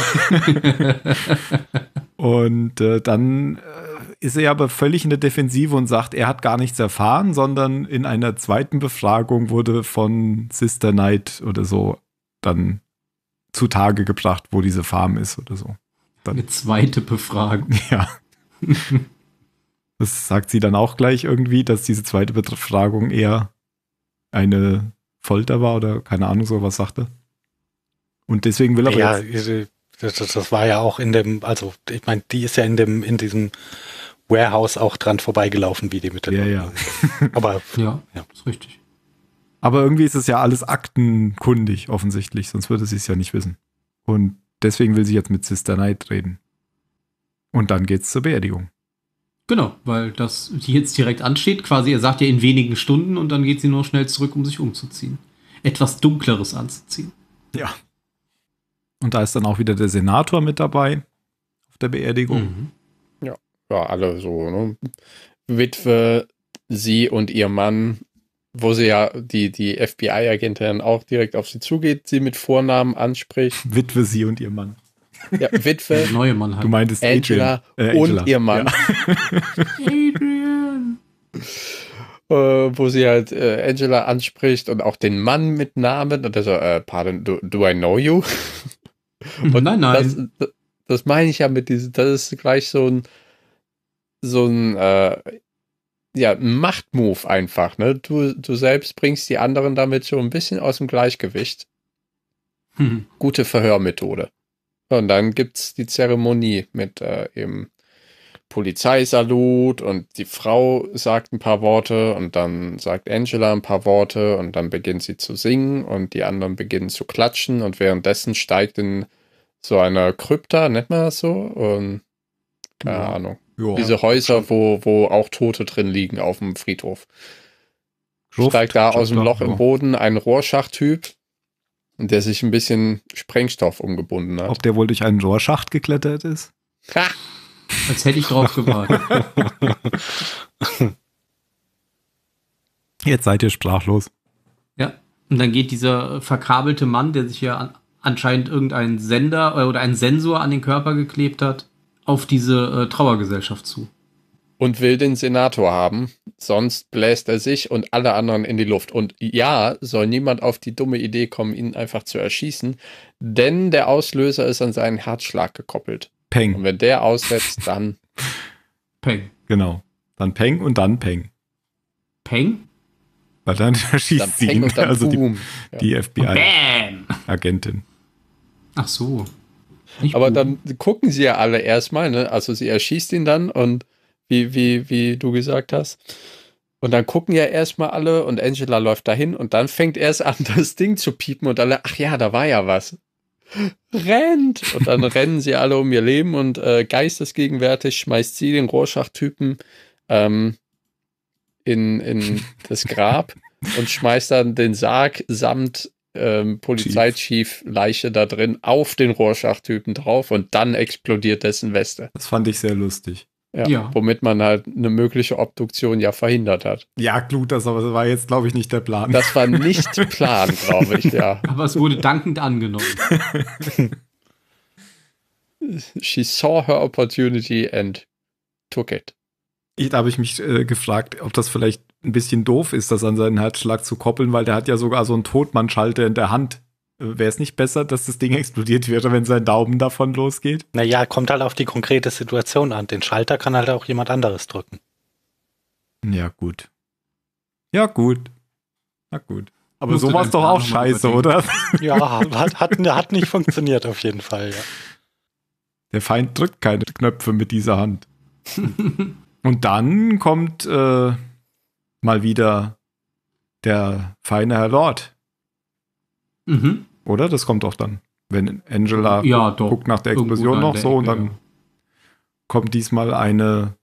Und äh, dann äh, ist er aber völlig in der Defensive und sagt, er hat gar nichts erfahren, sondern in einer zweiten Befragung wurde von Sister Knight oder so dann zutage gebracht, wo diese Farm ist oder so. Dann, Eine zweite Befragung. Ja. das sagt sie dann auch gleich irgendwie, dass diese zweite Befragung eher eine Folter war oder keine Ahnung, so was sagte. Und deswegen will er ja, jetzt. Das, das, war ja auch in dem, also ich meine, die ist ja in dem, in diesem Warehouse auch dran vorbeigelaufen, wie die mit den Ja, ja. Aber ja, ja, ist richtig. Aber irgendwie ist es ja alles aktenkundig offensichtlich, sonst würde sie es ja nicht wissen. Und deswegen will sie jetzt mit Sister Knight reden. Und dann geht's zur Beerdigung. Genau, weil das jetzt direkt ansteht. Quasi, er sagt ja in wenigen Stunden und dann geht sie nur schnell zurück, um sich umzuziehen. Etwas Dunkleres anzuziehen. Ja. Und da ist dann auch wieder der Senator mit dabei auf der Beerdigung. Mhm ja, alle so, ne? Witwe, sie und ihr Mann, wo sie ja die, die FBI-Agentin auch direkt auf sie zugeht, sie mit Vornamen anspricht. Witwe, sie und ihr Mann. Ja, Witwe. Der neue Mann halt. Du meintest Angela, Adrian, äh, Angela. und ihr Mann. Ja. Adrian. Äh, wo sie halt äh, Angela anspricht und auch den Mann mit Namen und er so, äh, pardon, do, do I know you? Und nein, nein. Das, das meine ich ja mit diesem, das ist gleich so ein, so ein äh, ja, Machtmove einfach. Ne? Du, du selbst bringst die anderen damit so ein bisschen aus dem Gleichgewicht. Hm. Gute Verhörmethode. Und dann gibt es die Zeremonie mit äh, eben Polizeisalut und die Frau sagt ein paar Worte und dann sagt Angela ein paar Worte und dann beginnt sie zu singen und die anderen beginnen zu klatschen und währenddessen steigt in so einer Krypta, nennt man das so? Und, keine ja. Ahnung. Joa. Diese Häuser, wo, wo auch Tote drin liegen auf dem Friedhof. Luft, Steigt da aus dem Loch im Boden ein Rohrschachtyp, der sich ein bisschen Sprengstoff umgebunden hat. Ob der wohl durch einen Rohrschacht geklettert ist? Ha! Als hätte ich drauf gewartet. Jetzt seid ihr sprachlos. Ja, und dann geht dieser verkabelte Mann, der sich ja anscheinend irgendeinen Sender äh, oder einen Sensor an den Körper geklebt hat, auf diese äh, Trauergesellschaft zu. Und will den Senator haben, sonst bläst er sich und alle anderen in die Luft. Und ja, soll niemand auf die dumme Idee kommen, ihn einfach zu erschießen, denn der Auslöser ist an seinen Herzschlag gekoppelt. Peng. Und wenn der aussetzt, dann. Peng. Genau. Dann Peng und dann Peng. Peng? Weil dann erschießt dann sie ihn. also boom. die, die FBI-Agentin. Ach so. Nicht Aber buchen. dann gucken sie ja alle erstmal, ne? Also sie erschießt ihn dann und wie, wie, wie du gesagt hast. Und dann gucken ja erstmal alle und Angela läuft dahin und dann fängt erst an, das Ding zu piepen und alle, ach ja, da war ja was. Rennt! Und dann rennen sie alle um ihr Leben und äh, geistesgegenwärtig schmeißt sie den rorschach ähm, in, in das Grab und schmeißt dann den Sarg samt ähm, Polizeichief Leiche da drin auf den Rohrschachtypen drauf und dann explodiert dessen Weste. Das fand ich sehr lustig. Ja, ja, Womit man halt eine mögliche Obduktion ja verhindert hat. Ja, gut, das war jetzt, glaube ich, nicht der Plan. Das war nicht Plan, glaube ich, ja. Aber es wurde dankend angenommen. She saw her opportunity and took it ich, da habe ich mich äh, gefragt, ob das vielleicht ein bisschen doof ist, das an seinen Herzschlag zu koppeln, weil der hat ja sogar so einen Totmannschalter in der Hand. Äh, wäre es nicht besser, dass das Ding explodiert wäre, wenn sein Daumen davon losgeht? Naja, kommt halt auf die konkrete Situation an. Den Schalter kann halt auch jemand anderes drücken. Ja, gut. Ja, gut. Na gut. Aber Musst so war es doch auch scheiße, oder? Ja, hat, hat, hat nicht funktioniert auf jeden Fall, ja. Der Feind drückt keine Knöpfe mit dieser Hand. Und dann kommt äh, mal wieder der feine Herr Lord. Mhm. Oder? Das kommt auch dann. Wenn Angela ja, guckt nach der Explosion noch der so Ecke, und dann kommt diesmal eine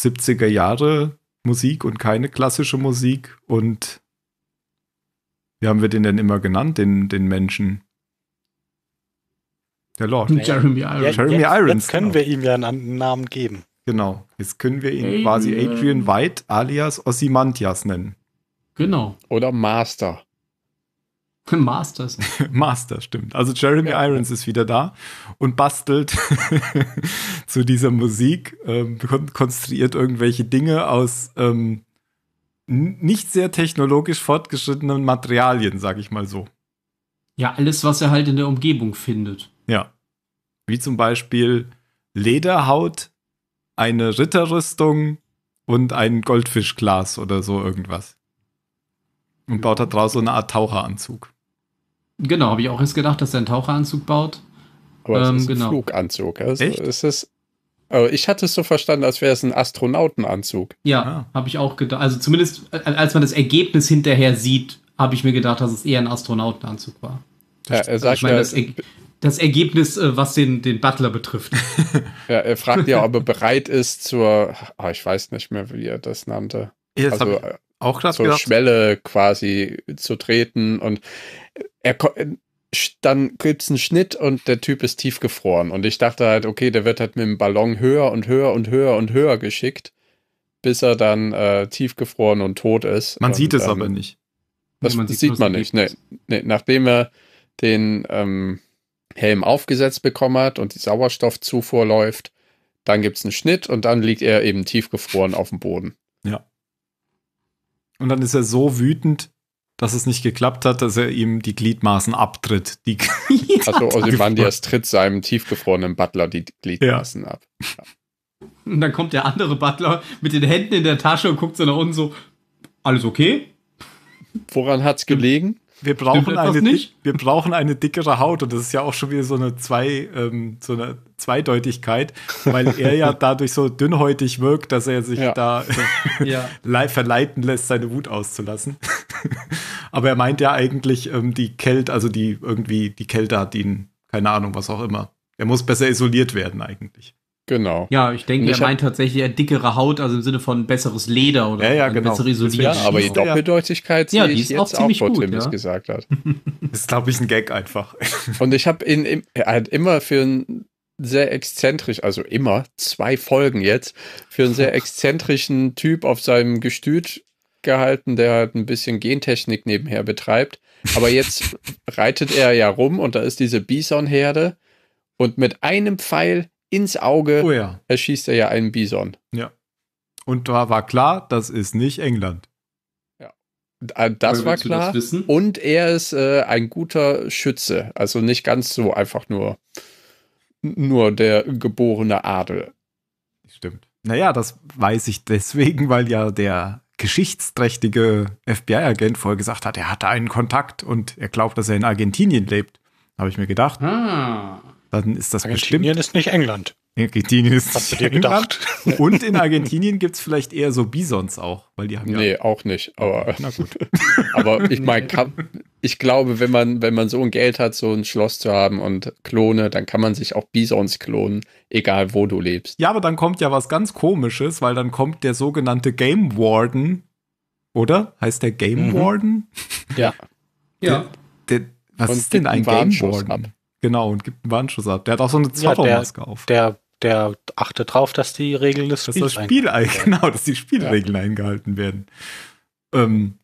70er Jahre Musik und keine klassische Musik und wie haben wir den denn immer genannt, den, den Menschen? Der Lord. Jeremy Irons. Ja, Jeremy Irons. Jetzt können genau. wir ihm ja einen Namen geben. Genau. Jetzt können wir ihn Adrian. quasi Adrian White alias Ossimantias nennen. Genau. Oder Master. Masters. Master, stimmt. Also Jeremy ja. Irons ist wieder da und bastelt zu dieser Musik, ähm, konstruiert irgendwelche Dinge aus ähm, nicht sehr technologisch fortgeschrittenen Materialien, sag ich mal so. Ja, alles, was er halt in der Umgebung findet. Ja. Wie zum Beispiel Lederhaut eine Ritterrüstung und ein Goldfischglas oder so irgendwas. Und baut da draußen so eine Art Taucheranzug. Genau, habe ich auch erst gedacht, dass er einen Taucheranzug baut. Aber ähm, genau. es ist genau. ein Fluganzug. Also Echt? Es also ich hatte es so verstanden, als wäre es ein Astronautenanzug. Ja, ah. habe ich auch gedacht. Also zumindest, äh, als man das Ergebnis hinterher sieht, habe ich mir gedacht, dass es eher ein Astronautenanzug war. Ja, er sagt, ich meine, ja, das Ergebnis, äh, was den, den Butler betrifft. ja, er fragt ja, ob er bereit ist zur, oh, ich weiß nicht mehr, wie er das nannte. Jetzt also auch zur gedacht. Schwelle quasi zu treten und er dann gibt es einen Schnitt und der Typ ist tiefgefroren. Und ich dachte halt, okay, der wird halt mit dem Ballon höher und höher und höher und höher geschickt, bis er dann äh, tiefgefroren und tot ist. Man und sieht es aber nicht. Das, nee, man sieht, sieht man nicht. Nee, nee, nachdem er den ähm, Helm aufgesetzt bekommen hat und die Sauerstoffzufuhr läuft. Dann gibt es einen Schnitt und dann liegt er eben tiefgefroren auf dem Boden. Ja. Und dann ist er so wütend, dass es nicht geklappt hat, dass er ihm die Gliedmaßen abtritt. Die Glied also Ozymandias tritt seinem tiefgefrorenen Butler die Gliedmaßen ja. ab. Ja. Und dann kommt der andere Butler mit den Händen in der Tasche und guckt so nach unten so, alles okay? Woran hat's gelegen? wir brauchen eine nicht? wir brauchen eine dickere Haut und das ist ja auch schon wieder so eine zwei ähm, so eine Zweideutigkeit, weil er ja dadurch so dünnhäutig wirkt, dass er sich ja. da ja. verleiten lässt, seine Wut auszulassen. Aber er meint ja eigentlich ähm, die Kälte, also die irgendwie die Kälte hat ihn keine Ahnung was auch immer. Er muss besser isoliert werden eigentlich. Genau. Ja, ich denke, ich er meint tatsächlich eher dickere Haut, also im Sinne von besseres Leder oder ja, ja, genau. bessere Isolierung. Ja, aber die Doppeldeutigkeit ja, sehe die ich jetzt auch, auch gut, Tim ja. gesagt hat. Das ist, glaube ich, ein Gag einfach. Und ich habe ihn halt immer für einen sehr exzentrisch, also immer, zwei Folgen jetzt, für einen sehr exzentrischen Typ auf seinem Gestüt gehalten, der halt ein bisschen Gentechnik nebenher betreibt. Aber jetzt reitet er ja rum und da ist diese Bison-Herde und mit einem Pfeil ins Auge oh ja. erschießt er ja einen Bison. Ja. Und da war klar, das ist nicht England. Ja. Das war klar. Das Und er ist äh, ein guter Schütze. Also nicht ganz so einfach nur, nur der geborene Adel. Stimmt. Naja, das weiß ich deswegen, weil ja der geschichtsträchtige FBI-Agent vorher gesagt hat, er hatte einen Kontakt und er glaubt, dass er in Argentinien lebt. Habe ich mir gedacht. Ah dann ist das Argentinien bestimmt. ist nicht England. Argentinien ist Hast du dir England. gedacht? Und in Argentinien gibt es vielleicht eher so Bisons auch, weil die haben ja. Nee, auch nicht. Aber, Na gut. aber ich meine, ich glaube, wenn man, wenn man so ein Geld hat, so ein Schloss zu haben und Klone, dann kann man sich auch Bisons klonen, egal wo du lebst. Ja, aber dann kommt ja was ganz Komisches, weil dann kommt der sogenannte Game Warden, oder? Heißt der Game mhm. Warden? Ja. ja. Der, der, was und ist denn ein Game Warden? Genau, und gibt einen Warnschuss ab. Der hat auch so eine zorro ja, auf. Der, der achtet drauf, dass die Regeln des Spiels das Spiel, genau, dass die Spielregeln ja. eingehalten werden. Ähm,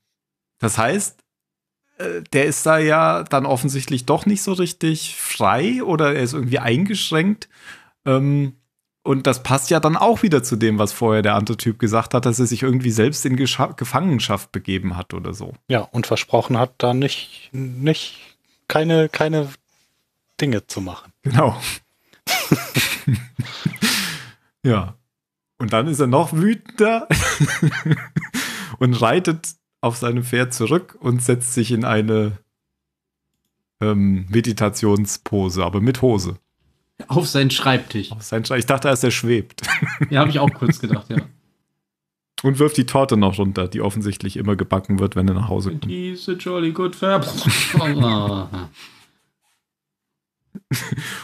das heißt, äh, der ist da ja dann offensichtlich doch nicht so richtig frei oder er ist irgendwie eingeschränkt. Ähm, und das passt ja dann auch wieder zu dem, was vorher der andere Typ gesagt hat, dass er sich irgendwie selbst in Gesch Gefangenschaft begeben hat oder so. Ja, und versprochen hat, da nicht, nicht keine, keine Dinge zu machen. Genau. ja. Und dann ist er noch wütender und reitet auf seinem Pferd zurück und setzt sich in eine ähm, Meditationspose, aber mit Hose. Auf seinen Schreibtisch. Auf seinen Schreibtisch. Ich dachte erst, er schwebt. Ja, habe ich auch kurz gedacht, ja. Und wirft die Torte noch runter, die offensichtlich immer gebacken wird, wenn er nach Hause kommt. Diese Jolly Good Fab. Ah.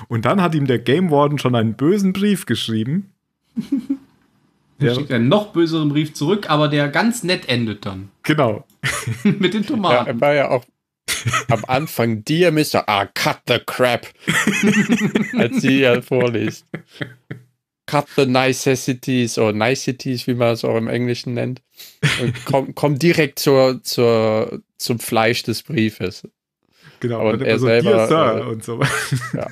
Und dann hat ihm der Game Warden schon einen bösen Brief geschrieben. Der schickt einen noch böseren Brief zurück, aber der ganz nett endet dann. Genau. Mit den Tomaten. Ja, er war ja auch am Anfang, dear Mr. Ah, cut the crap. Als sie ja vorliest. Cut the necessities oder Niceties, wie man es auch im Englischen nennt. Und komm, komm direkt zur, zur, zum Fleisch des Briefes. Genau, aber er so, selber, Sir äh, und so. Ja.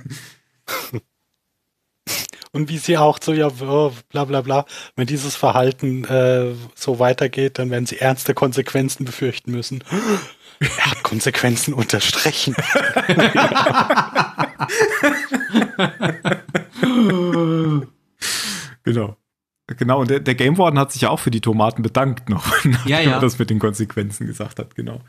und wie sie auch so, ja, oh, bla bla bla, wenn dieses Verhalten äh, so weitergeht, dann werden sie ernste Konsequenzen befürchten müssen. er hat Konsequenzen unterstrichen. genau. Genau, und der, der Game Warden hat sich ja auch für die Tomaten bedankt noch, nachdem ja, ja. er das mit den Konsequenzen gesagt hat, genau.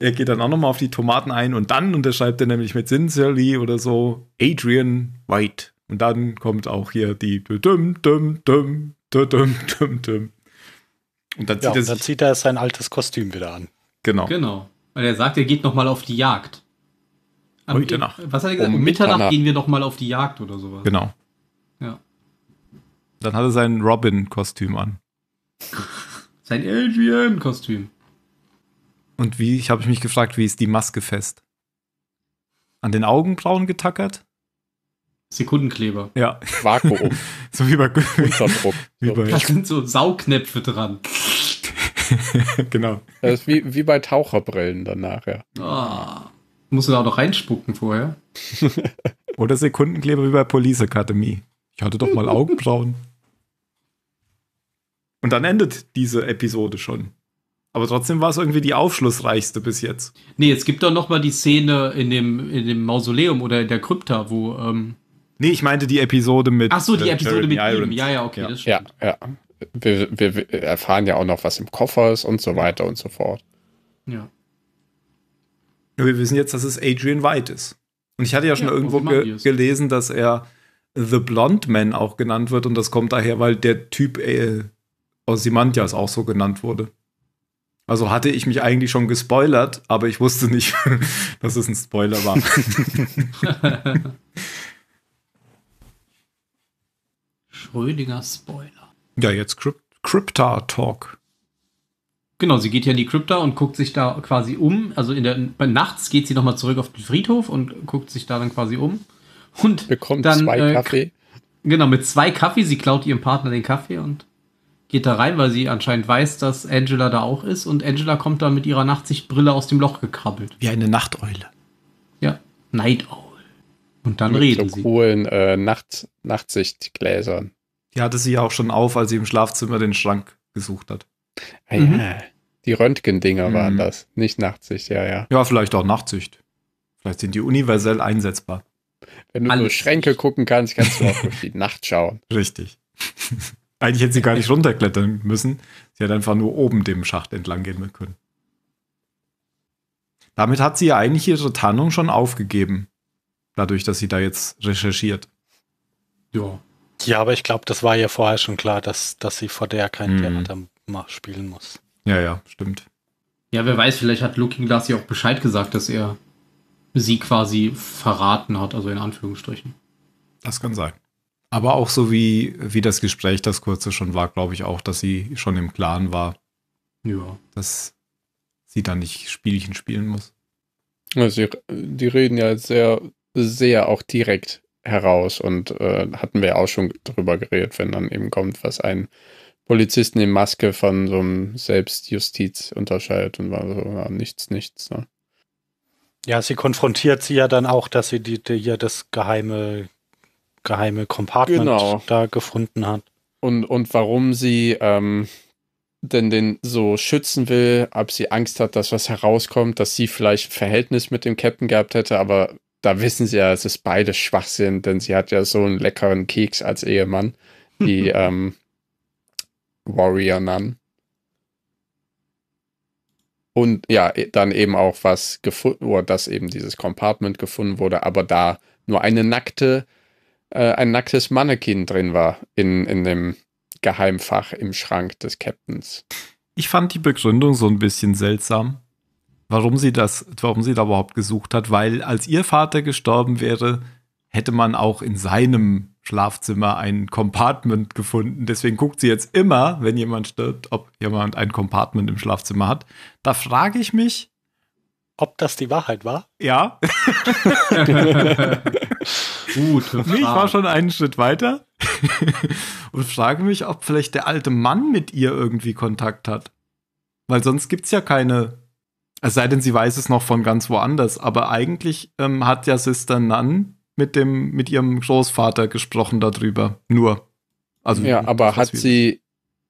Er geht dann auch nochmal auf die Tomaten ein und dann unterschreibt er nämlich mit Sincerely oder so Adrian White. Und dann kommt auch hier die düm, düm, düm, düm, düm, düm. Und dann zieht, ja, er, dann zieht er sein altes Kostüm wieder an. Genau. Genau. Weil er sagt, er geht nochmal auf die Jagd. Am, Heute Nacht. Was hat er gesagt? Um Mitternacht, Mitternacht gehen wir nochmal auf die Jagd oder sowas. Genau. Ja. Dann hat er sein Robin-Kostüm an. sein Adrian-Kostüm. Und wie, ich habe mich gefragt, wie ist die Maske fest? An den Augenbrauen getackert? Sekundenkleber. Ja. Vakuum. so wie bei Unterdruck. Wie bei, da sind so Saugnäpfe dran. genau. Das ist wie, wie bei Taucherbrillen dann nachher. Ja. Oh. Musst du da auch noch reinspucken vorher? Oder Sekundenkleber wie bei Police Academy. Ich hatte doch mal Augenbrauen. Und dann endet diese Episode schon. Aber trotzdem war es irgendwie die aufschlussreichste bis jetzt. Nee, es gibt doch noch mal die Szene in dem, in dem Mausoleum oder in der Krypta, wo. Ähm nee, ich meinte die Episode mit. Ach so, die äh, Episode Jeremy mit Irons. ihm. Ja, ja, okay, ja. das stimmt. Ja, ja. Wir, wir, wir erfahren ja auch noch, was im Koffer ist und so weiter und so fort. Ja. ja wir wissen jetzt, dass es Adrian White ist. Und ich hatte ja schon ja, irgendwo ge gelesen, dass er The Blonde Man auch genannt wird und das kommt daher, weil der Typ äh, aus Simantias auch so genannt wurde. Also hatte ich mich eigentlich schon gespoilert, aber ich wusste nicht, dass es ein Spoiler war. Schrödinger Spoiler. Ja, jetzt Crypt Crypta Talk. Genau, sie geht ja in die Krypta und guckt sich da quasi um. Also in der nachts geht sie nochmal zurück auf den Friedhof und guckt sich da dann quasi um. Und bekommt dann, zwei äh, Kaffee. Genau, mit zwei Kaffee. Sie klaut ihrem Partner den Kaffee und geht da rein, weil sie anscheinend weiß, dass Angela da auch ist und Angela kommt da mit ihrer Nachtsichtbrille aus dem Loch gekrabbelt. Wie eine Nachteule. Ja, Night Owl. Und dann mit reden so sie. coolen äh, Nacht Nachtsichtgläsern. Die hatte sie ja auch schon auf, als sie im Schlafzimmer den Schrank gesucht hat. Ah ja. Mhm. Die Röntgendinger mhm. waren das, nicht Nachtsicht, ja, ja. Ja, vielleicht auch Nachtsicht. Vielleicht sind die universell einsetzbar. Wenn du Alles. Schränke gucken kannst, kannst du auch durch die Nacht schauen. Richtig. Eigentlich hätte sie gar nicht runterklettern müssen. Sie hätte einfach nur oben dem Schacht entlang gehen können. Damit hat sie ja eigentlich ihre Tarnung schon aufgegeben. Dadurch, dass sie da jetzt recherchiert. Ja. Ja, aber ich glaube, das war ihr vorher schon klar, dass, dass sie vor der keinen mhm. Theater spielen muss. Ja, ja, stimmt. Ja, wer weiß, vielleicht hat Looking Glass ja auch Bescheid gesagt, dass er sie quasi verraten hat, also in Anführungsstrichen. Das kann sein. Aber auch so wie, wie das Gespräch, das kurze schon war, glaube ich auch, dass sie schon im Klaren war, ja. dass sie da nicht Spielchen spielen muss. Also die, reden ja sehr, sehr auch direkt heraus und äh, hatten wir auch schon drüber geredet, wenn dann eben kommt, was ein Polizisten in Maske von so einem Selbstjustiz unterscheidet und war so ja, nichts, nichts. Ne? Ja, sie konfrontiert sie ja dann auch, dass sie die, die, hier das geheime geheime Compartment genau. da gefunden hat. Und, und warum sie ähm, denn den so schützen will, ob sie Angst hat, dass was herauskommt, dass sie vielleicht ein Verhältnis mit dem Captain gehabt hätte, aber da wissen sie ja, es ist beides Schwachsinn, denn sie hat ja so einen leckeren Keks als Ehemann, die ähm, Warrior Nun. Und ja, e, dann eben auch was gefunden, oder dass eben dieses Compartment gefunden wurde, aber da nur eine nackte äh, ein nacktes Mannequin drin war in, in dem Geheimfach im Schrank des Captains. Ich fand die Begründung so ein bisschen seltsam, warum sie das, warum sie da überhaupt gesucht hat, weil als ihr Vater gestorben wäre, hätte man auch in seinem Schlafzimmer ein Compartment gefunden. Deswegen guckt sie jetzt immer, wenn jemand stirbt, ob jemand ein Compartment im Schlafzimmer hat. Da frage ich mich, ob das die Wahrheit war? Ja. Gut. Ich war schon einen Schritt weiter und frage mich, ob vielleicht der alte Mann mit ihr irgendwie Kontakt hat. Weil sonst gibt es ja keine. Es sei denn, sie weiß es noch von ganz woanders. Aber eigentlich ähm, hat ja Sister Nun mit, dem, mit ihrem Großvater gesprochen darüber. Nur. Also, ja, aber hat sie.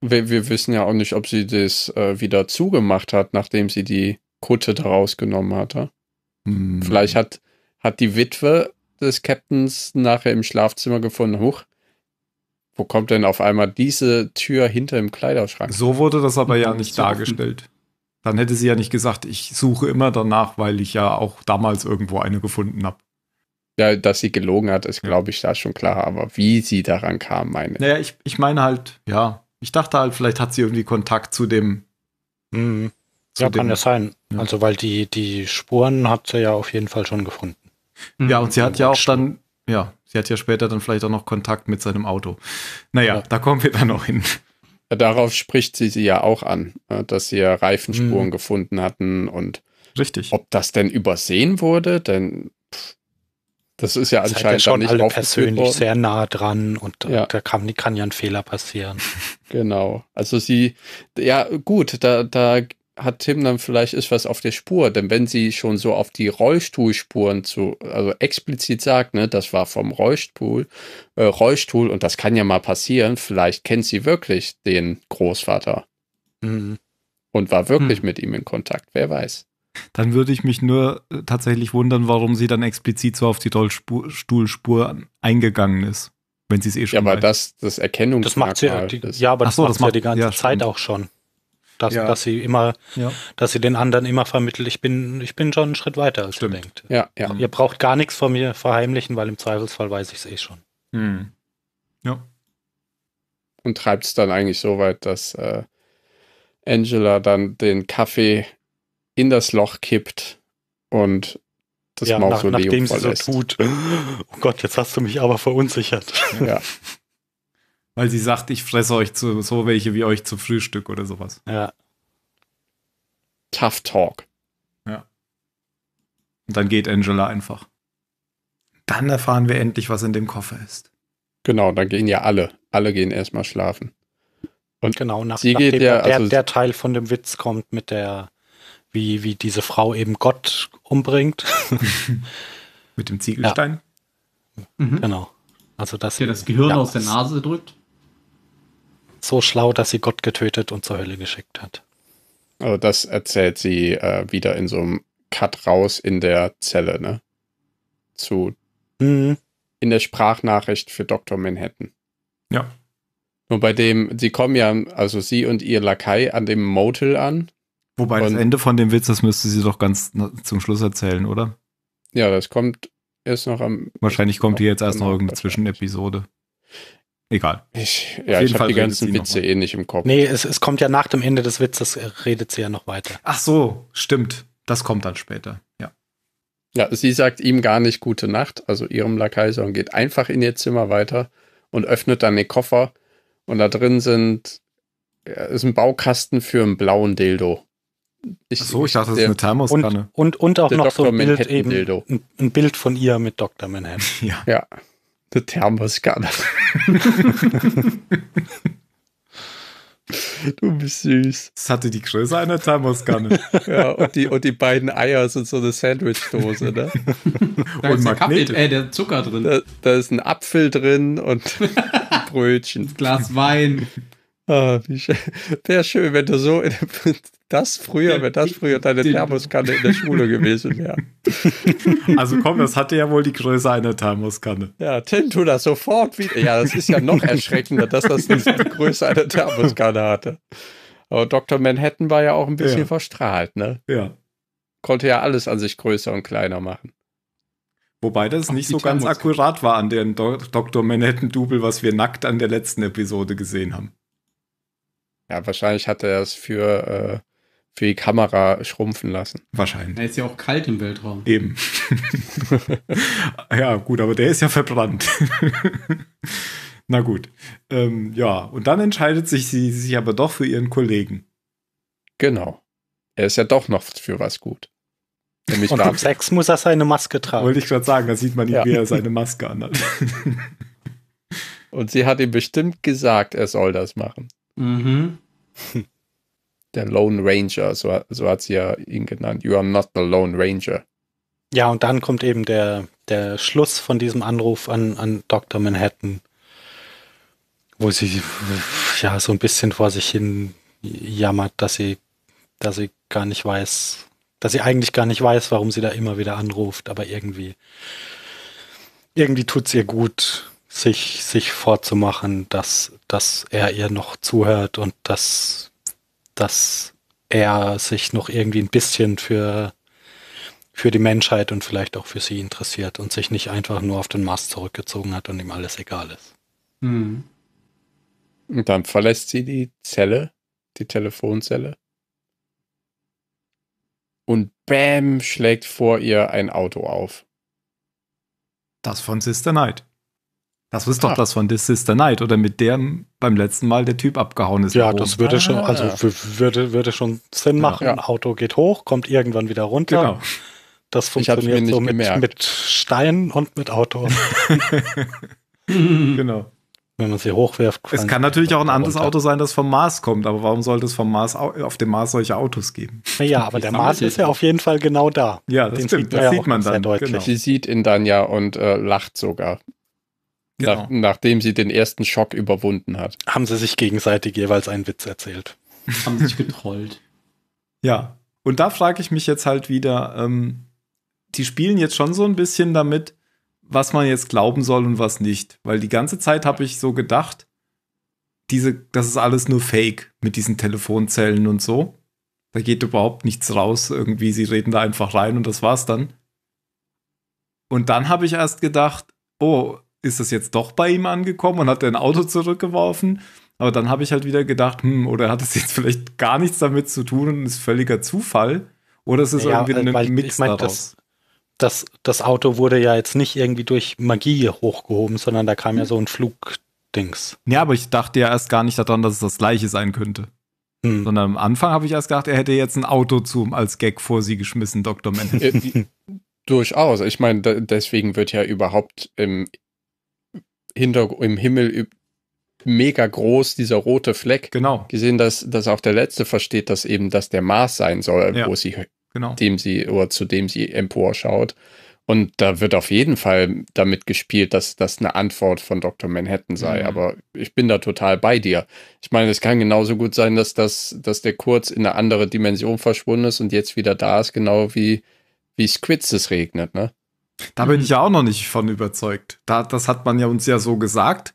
Wir, wir, wissen ja auch nicht, ob sie das äh, wieder zugemacht hat, nachdem sie die Kutte daraus genommen hatte. Mhm. Vielleicht hat, hat die Witwe des Captains nachher im Schlafzimmer gefunden, hoch, wo kommt denn auf einmal diese Tür hinter dem Kleiderschrank? So wurde das aber ja mhm. nicht dargestellt. Dann hätte sie ja nicht gesagt, ich suche immer danach, weil ich ja auch damals irgendwo eine gefunden habe. Ja, dass sie gelogen hat, ist, glaube ich, da schon klar. Aber wie sie daran kam, meine ich. Naja, ich, ich meine halt, ja, ich dachte halt, vielleicht hat sie irgendwie Kontakt zu dem mhm ja, kann ja sein. Ja. Also, weil die, die Spuren hat sie ja auf jeden Fall schon gefunden. Ja, und sie hat also ja auch dann, ja, sie hat ja später dann vielleicht auch noch Kontakt mit seinem Auto. Naja, ja. da kommen wir dann noch hin. Darauf spricht sie sie ja auch an, äh, dass sie ja Reifenspuren hm. gefunden hatten und Richtig. Ob das denn übersehen wurde, denn pff, das ist ja anscheinend schon nicht alle persönlich worden. sehr nah dran und ja. da kann, kann, ja ein Fehler passieren. Genau. Also sie, ja gut, da, da hat Tim dann vielleicht ist was auf der Spur. Denn wenn sie schon so auf die Rollstuhlspuren zu, also explizit sagt, ne, das war vom Rollstuhl, äh, Rollstuhl und das kann ja mal passieren, vielleicht kennt sie wirklich den Großvater. Mhm. Und war wirklich mhm. mit ihm in Kontakt, wer weiß. Dann würde ich mich nur äh, tatsächlich wundern, warum sie dann explizit so auf die Rollstuhlspur eingegangen ist, wenn sie es eh schon Ja, aber das, das Erkennungsmerkmal. Das macht sie, die, ja, aber das so, macht das macht, sie ja die ganze ja, Zeit auch schon dass, ja. dass sie immer, ja. dass sie den anderen immer vermittelt, ich bin, ich bin schon einen Schritt weiter, als Stimmt. ihr denkt. Ja, ja. Ihr braucht gar nichts von mir verheimlichen, weil im Zweifelsfall weiß ich es eh schon. Hm. Ja. Und treibt es dann eigentlich so weit, dass äh, Angela dann den Kaffee in das Loch kippt und das ja, Mausoleum nach, nachdem sie so tut. Oh Gott, jetzt hast du mich aber verunsichert. Ja. weil sie sagt, ich fresse euch zu, so welche wie euch zu Frühstück oder sowas. Ja. Tough Talk. Ja. Und dann geht Angela einfach. Dann erfahren wir endlich, was in dem Koffer ist. Genau, dann gehen ja alle. Alle gehen erstmal schlafen. Und genau, nach, sie nachdem geht ja, also der, der Teil von dem Witz kommt mit der, wie, wie diese Frau eben Gott umbringt. mit dem Ziegelstein? Ja. Mhm. Genau. Also dass der das Gehirn ja, aus der Nase drückt so schlau, dass sie Gott getötet und zur Hölle geschickt hat. Also das erzählt sie äh, wieder in so einem Cut raus in der Zelle, ne? Zu mhm. in der Sprachnachricht für Dr. Manhattan. Ja. Nur bei dem, sie kommen ja, also sie und ihr Lakai an dem Motel an. Wobei das Ende von dem Witz, das müsste sie doch ganz zum Schluss erzählen, oder? Ja, das kommt erst noch am. Wahrscheinlich kommt hier jetzt erst noch irgendeine Zwischenepisode. Egal. Ich, ja, ich habe die ganzen Witze eh nicht im Kopf. Nee, es, es kommt ja nach dem Ende des Witzes, äh, redet sie ja noch weiter. Ach so, stimmt. Das kommt dann später, ja. Ja, sie sagt ihm gar nicht gute Nacht, also ihrem Lakai, sondern geht einfach in ihr Zimmer weiter und öffnet dann den Koffer. Und da drin sind, ist ein Baukasten für einen blauen Dildo. Ich, Ach so, ich dachte, das ist eine Thermoskanne. Und, und, und auch noch Dr. so ein Bild, eben, ein Bild von ihr mit Dr. Manhattan. ja. ja. Det Thermoskanne. Du bist süß. Das hatte die Größe einer Thermoskanne. ja, und die, und die beiden Eier sind so eine Sandwichdose, ne? da und ist der, Kaffee, äh, der Zucker drin. Da, da, ist ein Apfel drin und ein Brötchen. Ein Glas Wein. Ah, Wäre schön, wenn du so in, der, das früher, wenn das früher deine Thermoskanne in der Schule gewesen wäre. Also komm, das hatte ja wohl die Größe einer Thermoskanne. Ja, Tim, tu das sofort wieder. Ja, das ist ja noch erschreckender, dass das nicht die Größe einer Thermoskanne hatte. Aber Dr. Manhattan war ja auch ein bisschen ja. verstrahlt, ne? Ja. Konnte ja alles an sich größer und kleiner machen. Wobei das Ach, nicht so ganz akkurat war an dem Dr. Manhattan-Double, was wir nackt an der letzten Episode gesehen haben. Ja, wahrscheinlich hatte er es für äh, für die Kamera schrumpfen lassen. Wahrscheinlich. Er ist ja auch kalt im Weltraum. Eben. ja, gut, aber der ist ja verbrannt. Na gut. Ähm, ja, und dann entscheidet sich sie sich aber doch für ihren Kollegen. Genau. Er ist ja doch noch für was gut. Nämlich und beim Sex muss er seine Maske tragen. Wollte ich gerade sagen, da sieht man ihn, ja. wie er seine Maske anhat. und sie hat ihm bestimmt gesagt, er soll das machen. Mhm der Lone Ranger, so, so hat sie ja ihn genannt. You are not the Lone Ranger. Ja, und dann kommt eben der, der Schluss von diesem Anruf an, an Dr. Manhattan, wo sie ja so ein bisschen vor sich hin jammert, dass sie, dass sie gar nicht weiß, dass sie eigentlich gar nicht weiß, warum sie da immer wieder anruft, aber irgendwie, irgendwie tut es ihr gut, sich, sich vorzumachen, dass, dass er ihr noch zuhört und dass dass er sich noch irgendwie ein bisschen für, für die Menschheit und vielleicht auch für sie interessiert und sich nicht einfach nur auf den Mars zurückgezogen hat und ihm alles egal ist. Hm. Und dann verlässt sie die Zelle, die Telefonzelle. Und Bäm schlägt vor ihr ein Auto auf. Das von Sister Night. Das ist doch ah. das von This is the Night, oder mit dem beim letzten Mal der Typ abgehauen ist. Ja, das würde schon, also ah. würde, würde schon Sinn machen. Ja. Auto geht hoch, kommt irgendwann wieder runter. Genau. Das funktioniert so mit, gemerkt. mit Steinen und mit Auto. genau. Wenn man sie hochwirft. Es kann natürlich auch ein anderes runter. Auto sein, das vom Mars kommt, aber warum sollte es vom Mars auf dem Mars solche Autos geben? Ja, aber der Mars ist ja auf jeden Fall genau da. Ja, das Den stimmt. Sieht das ja sieht man dann. Genau. Sie sieht ihn dann ja und äh, lacht sogar. Genau. Nach, nachdem sie den ersten Schock überwunden hat. Haben sie sich gegenseitig jeweils einen Witz erzählt. Haben sich getrollt. ja. Und da frage ich mich jetzt halt wieder, ähm, die spielen jetzt schon so ein bisschen damit, was man jetzt glauben soll und was nicht. Weil die ganze Zeit habe ich so gedacht, diese, das ist alles nur Fake mit diesen Telefonzellen und so. Da geht überhaupt nichts raus. Irgendwie, sie reden da einfach rein und das war's dann. Und dann habe ich erst gedacht, oh, ist das jetzt doch bei ihm angekommen und hat er ein Auto zurückgeworfen? Aber dann habe ich halt wieder gedacht, hm, oder hat es jetzt vielleicht gar nichts damit zu tun und ist völliger Zufall? Oder ist es ja, irgendwie äh, ein Mix ich mein, daraus? Das, das, das, Auto wurde ja jetzt nicht irgendwie durch Magie hochgehoben, sondern da kam ja so ein Flugdings. Ja, aber ich dachte ja erst gar nicht daran, dass es das gleiche sein könnte. Hm. Sondern am Anfang habe ich erst gedacht, er hätte jetzt ein Auto zu, als Gag vor sie geschmissen, Dr. Manhattan. Äh, Durchaus. Ich meine, deswegen wird ja überhaupt im ähm, Hintergrund, im Himmel mega groß, dieser rote Fleck. Genau. Gesehen, dass, dass auch der Letzte versteht, dass eben das der Mars sein soll, ja, wo sie, genau. dem sie oder zu dem sie emporschaut. Und da wird auf jeden Fall damit gespielt, dass das eine Antwort von Dr. Manhattan sei. Mhm. Aber ich bin da total bei dir. Ich meine, es kann genauso gut sein, dass, das, dass der kurz in eine andere Dimension verschwunden ist und jetzt wieder da ist, genau wie, wie Squids es regnet, ne? Da mhm. bin ich ja auch noch nicht von überzeugt. Da, das hat man ja uns ja so gesagt,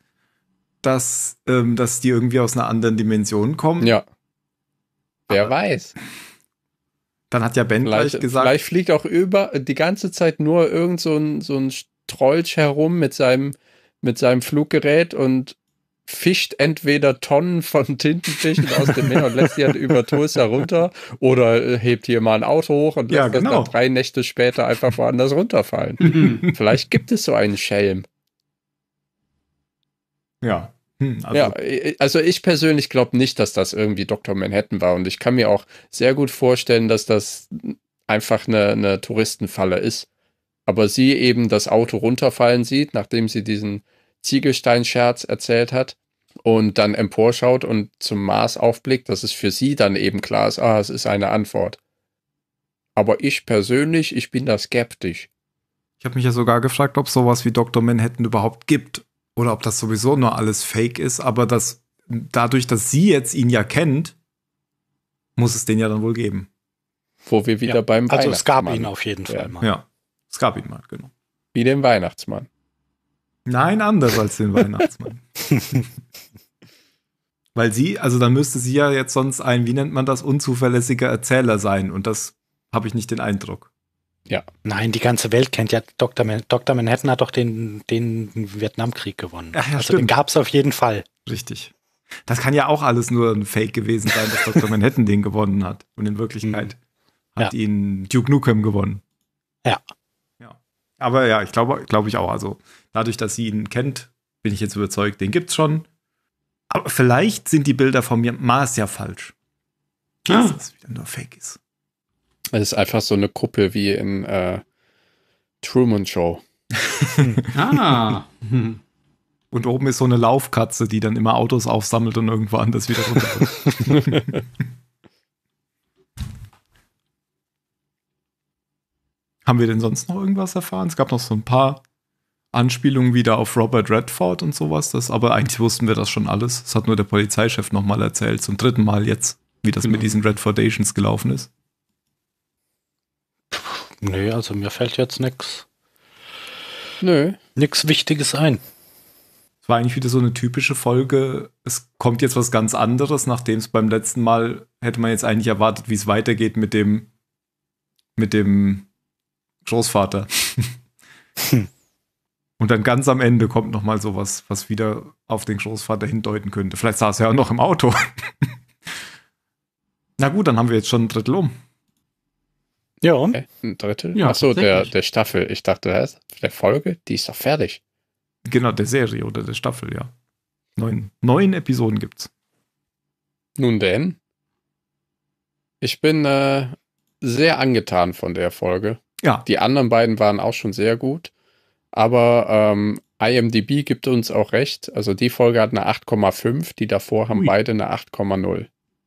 dass, ähm, dass die irgendwie aus einer anderen Dimension kommen. Ja. Wer Aber weiß. Dann hat ja Ben vielleicht, gleich gesagt. Vielleicht fliegt auch über die ganze Zeit nur irgend so ein, so ein Strolch herum mit seinem, mit seinem Fluggerät und fischt entweder Tonnen von Tintenfischen aus dem Meer und lässt die halt über Tours runter oder äh, hebt hier mal ein Auto hoch und lässt ja, genau. das dann genau. drei Nächte später einfach woanders runterfallen. Mhm. Vielleicht gibt es so einen Schelm. Ja. Hm, also. ja, äh, äh, also ich persönlich glaube nicht, dass das irgendwie Dr. Manhattan war und ich kann mir auch sehr gut vorstellen, dass das einfach eine, eine Touristenfalle ist. Aber sie eben das Auto runterfallen sieht, nachdem sie diesen Ziegelstein-Scherz erzählt hat und dann emporschaut und zum Mars aufblickt, dass es für sie dann eben klar ist, ah, es ist eine Antwort. Aber ich persönlich, ich bin da skeptisch. Ich habe mich ja sogar gefragt, ob sowas wie Dr. Manhattan überhaupt gibt oder ob das sowieso nur alles Fake ist, aber dass dadurch, dass sie jetzt ihn ja kennt, muss es den ja dann wohl geben. Wo wir wieder ja, beim also Weihnachtsmann. Also es gab ihn auf jeden Fall ja. mal. Ja, es gab ihn mal, genau. Wie den Weihnachtsmann. Nein, anders als den Weihnachtsmann. Weil sie, also dann müsste sie ja jetzt sonst ein, wie nennt man das, unzuverlässiger Erzähler sein. Und das habe ich nicht den Eindruck. Ja, nein, die ganze Welt kennt ja Dr. Man Dr. Manhattan hat doch den, den Vietnamkrieg gewonnen. Ach, ja, also stimmt. den gab es auf jeden Fall. Richtig. Das kann ja auch alles nur ein Fake gewesen sein, dass Dr. Manhattan den gewonnen hat. Und in Wirklichkeit mhm. hat ja. ihn Duke Nukem gewonnen. Ja. ja. Aber ja, ich glaube, glaube ich auch. Also dadurch, dass sie ihn kennt, bin ich jetzt überzeugt, den gibt's schon. Aber vielleicht sind die Bilder von mir Mars ja falsch. Jetzt, ah. Dass wieder nur Fake ist. Es ist einfach so eine Kuppel wie in äh, Truman Show. ah. Und oben ist so eine Laufkatze, die dann immer Autos aufsammelt und irgendwo anders wieder runter. Haben wir denn sonst noch irgendwas erfahren? Es gab noch so ein paar Anspielungen wieder auf Robert Redford und sowas. Das, aber eigentlich wussten wir das schon alles. Das hat nur der Polizeichef nochmal erzählt, zum dritten Mal jetzt, wie das genau. mit diesen Redfordations gelaufen ist. Nee, also mir fällt jetzt nichts. Nö. Nichts Wichtiges ein. Es war eigentlich wieder so eine typische Folge. Es kommt jetzt was ganz anderes, nachdem es beim letzten Mal hätte man jetzt eigentlich erwartet, wie es weitergeht mit dem, mit dem Großvater. Hm. Und dann ganz am Ende kommt noch mal sowas, was wieder auf den Großvater hindeuten könnte. Vielleicht saß er ja noch im Auto. Na gut, dann haben wir jetzt schon ein Drittel um. Ja. Okay, ein Drittel? Ja, Achso, der, der Staffel. Ich dachte, der Folge, die ist doch fertig. Genau, der Serie oder der Staffel, ja. Neun, neun Episoden gibt's. Nun denn. Ich bin äh, sehr angetan von der Folge. Ja. Die anderen beiden waren auch schon sehr gut. Aber ähm, IMDB gibt uns auch recht. Also die Folge hat eine 8,5, die davor haben Ui. beide eine 8,0.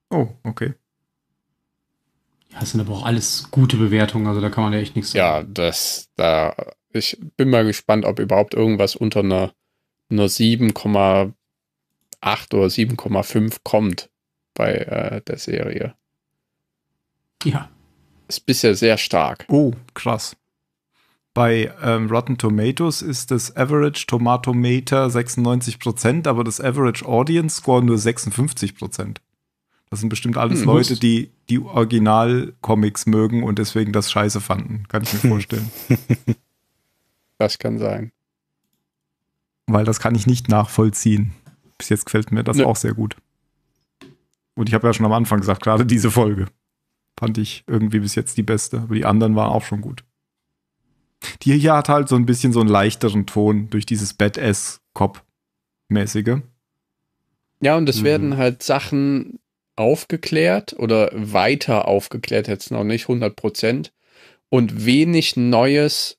Oh, okay. Ja, das sind aber auch alles gute Bewertungen, also da kann man ja echt nichts Ja, das, da, ich bin mal gespannt, ob überhaupt irgendwas unter einer, einer 7,8 oder 7,5 kommt bei äh, der Serie. Ja. Ist bisher sehr stark. Oh, krass. Bei ähm, Rotten Tomatoes ist das Average Tomatometer 96%, aber das Average Audience Score nur 56%. Das sind bestimmt alles hm, Leute, die die Original-Comics mögen und deswegen das scheiße fanden. Kann ich mir vorstellen. Das kann sein. Weil das kann ich nicht nachvollziehen. Bis jetzt gefällt mir das ne. auch sehr gut. Und ich habe ja schon am Anfang gesagt, gerade diese Folge fand ich irgendwie bis jetzt die beste. Aber die anderen waren auch schon gut. Die hier hat halt so ein bisschen so einen leichteren Ton durch dieses Badass-Cop-mäßige. Ja, und es mhm. werden halt Sachen aufgeklärt oder weiter aufgeklärt, jetzt noch nicht 100 Prozent, und wenig Neues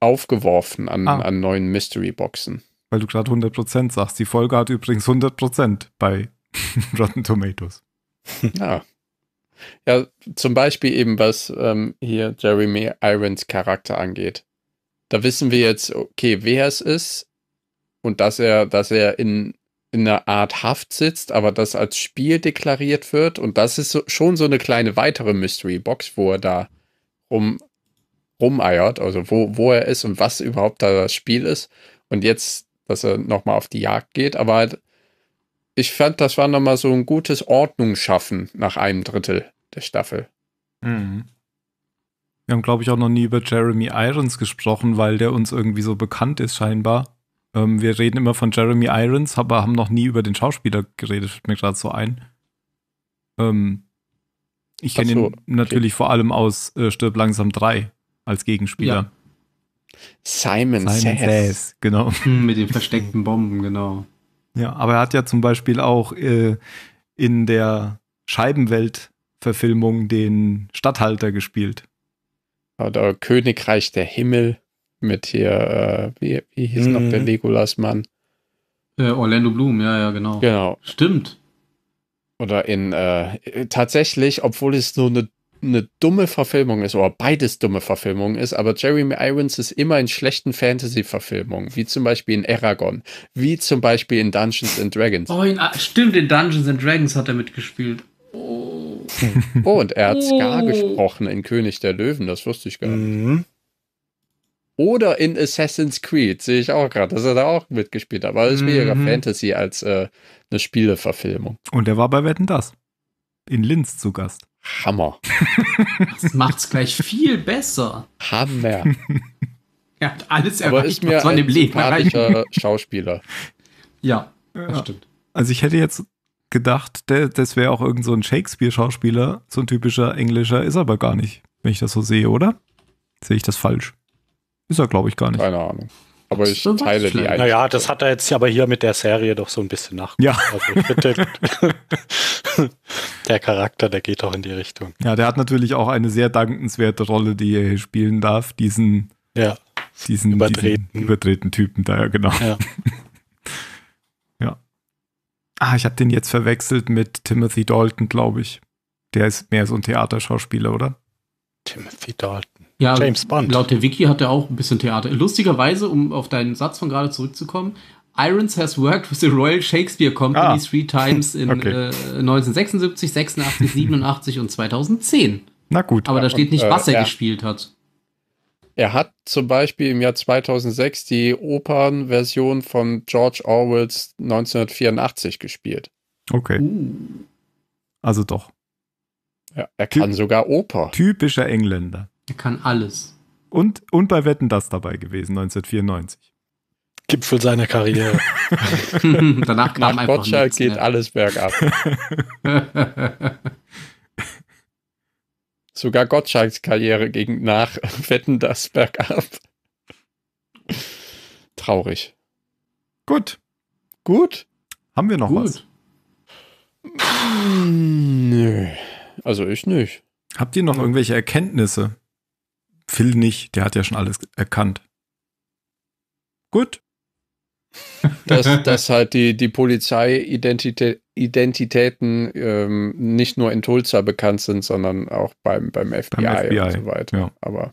aufgeworfen an, ah. an neuen Mystery-Boxen. Weil du gerade 100 Prozent sagst. Die Folge hat übrigens 100 Prozent bei Rotten Tomatoes. Ja. Ja, zum Beispiel eben, was ähm, hier Jeremy Irons Charakter angeht. Da wissen wir jetzt, okay, wer es ist und dass er, dass er in, in einer Art Haft sitzt, aber das als Spiel deklariert wird. Und das ist so, schon so eine kleine weitere Mystery Box, wo er da rum, rumeiert, also wo, wo er ist und was überhaupt da das Spiel ist. Und jetzt, dass er nochmal auf die Jagd geht, aber halt ich fand, das war nochmal so ein gutes Ordnung schaffen nach einem Drittel der Staffel. Mhm. Wir haben, glaube ich, auch noch nie über Jeremy Irons gesprochen, weil der uns irgendwie so bekannt ist, scheinbar. Ähm, wir reden immer von Jeremy Irons, aber haben noch nie über den Schauspieler geredet, fällt mir gerade so ein. Ähm, ich kenne so, ihn natürlich okay. vor allem aus äh, Stirb langsam 3 als Gegenspieler. Ja. Simon, Simon Says. Says. Genau. Mit den versteckten Bomben, genau. Ja, aber er hat ja zum Beispiel auch äh, in der Scheibenwelt-Verfilmung den Stadthalter gespielt. Oder Königreich der Himmel mit hier, äh, wie, wie hieß mhm. noch der mhm. Legolas-Mann? Äh, Orlando Bloom, ja, ja, genau. Genau. Stimmt. Oder in, äh, tatsächlich, obwohl es nur eine eine dumme Verfilmung ist, oder beides dumme Verfilmungen ist, aber Jeremy Irons ist immer in schlechten Fantasy-Verfilmungen, wie zum Beispiel in Aragon, wie zum Beispiel in Dungeons and Dragons. Oh, in, ah, stimmt, in Dungeons and Dragons hat er mitgespielt. Oh. oh und er hat oh. Scar gesprochen in König der Löwen, das wusste ich gar nicht. Mhm. Oder in Assassin's Creed, sehe ich auch gerade, dass er da auch mitgespielt hat. weil es ist weniger mhm. Fantasy als äh, eine Spieleverfilmung. Und er war bei Wetten Das. In Linz zu Gast. Hammer. Das macht's gleich viel besser. Hammer. Er hat alles erreicht, was man im Leben erreicht. Schauspieler. Ja, ja, das stimmt. Also ich hätte jetzt gedacht, das wäre auch irgend so ein Shakespeare-Schauspieler, so ein typischer englischer, ist aber gar nicht, wenn ich das so sehe, oder? Sehe ich das falsch? Ist er, glaube ich, gar nicht. Keine Ahnung. Aber ich teile die eigentlich. Naja, das hat er jetzt aber hier mit der Serie doch so ein bisschen nach. Ja. Also der, Charakter, der geht doch in die Richtung. Ja, der hat natürlich auch eine sehr dankenswerte Rolle, die er hier spielen darf. Diesen, ja. diesen, übertreten. diesen übertreten Typen da, genau. Ja. ja. Ah, ich habe den jetzt verwechselt mit Timothy Dalton, glaube ich. Der ist mehr so ein Theaterschauspieler, oder? Timothy Dalton. Ja, James Bond. Laut der Wiki hat er auch ein bisschen Theater. Lustigerweise, um auf deinen Satz von gerade zurückzukommen, Irons has worked with the Royal Shakespeare Company ah. three times in okay. äh, 1976, 86, 87 und 2010. Na gut. Aber da steht nicht, äh, was äh, er, er gespielt hat. Er hat zum Beispiel im Jahr 2006 die Opernversion von George Orwells 1984 gespielt. Okay. Uh. Also doch. Ja, er kann typ, sogar Oper. Typischer Engländer. Er kann alles. Und, und bei Wetten das dabei gewesen, 1994. Gipfel seiner Karriere. Danach kam Nach einfach Gottschalk nichts, geht ne? alles bergab. Sogar Gottschalks Karriere ging nach Wetten das bergab. Traurig. Gut. Gut. Haben wir noch Gut. was? Nö. Also ich nicht. Habt ihr noch irgendwelche Erkenntnisse? Phil nicht, der hat ja schon alles erkannt. Gut. Dass, dass halt die, die Polizei-Identitäten ähm, nicht nur in Tulsa bekannt sind, sondern auch beim, beim FBI, beim FBI und so weiter. Ja. Aber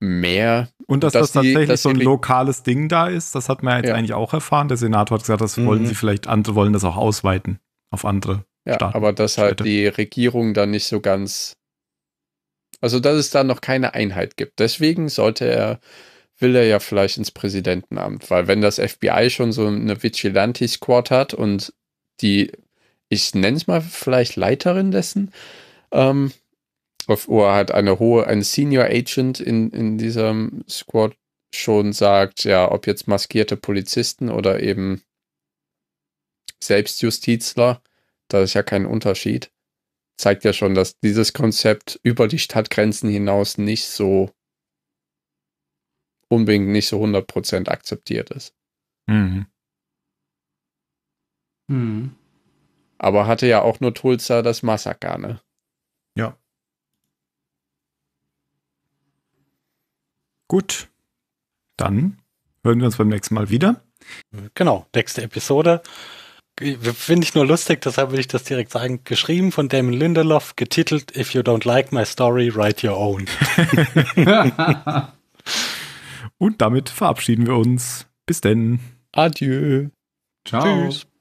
mehr. Und dass, dass das die, tatsächlich dass so ein lokales Ding da ist, das hat man jetzt ja. eigentlich auch erfahren. Der Senator hat gesagt, das wollen mhm. sie vielleicht, andere wollen das auch ausweiten auf andere. Ja, Staaten, aber dass halt die Regierung da nicht so ganz also, dass es da noch keine Einheit gibt. Deswegen sollte er, will er ja vielleicht ins Präsidentenamt, weil wenn das FBI schon so eine Vigilante-Squad hat und die, ich nenne es mal vielleicht Leiterin dessen, ähm, oder hat eine hohe, ein Senior Agent in, in diesem Squad schon sagt, ja, ob jetzt maskierte Polizisten oder eben Selbstjustizler, da ist ja kein Unterschied zeigt ja schon, dass dieses Konzept über die Stadtgrenzen hinaus nicht so unbedingt nicht so 100% akzeptiert ist. Mhm. Mhm. Aber hatte ja auch nur Tulsa das Massaker, ne? Ja. Gut. Dann hören wir uns beim nächsten Mal wieder. Genau, nächste Episode. Finde ich nur lustig, deshalb will ich das direkt sagen. Geschrieben von Damon Lindelof, getitelt If You Don't Like My Story, Write Your Own. Und damit verabschieden wir uns. Bis denn. Adieu. Ciao. Tschüss.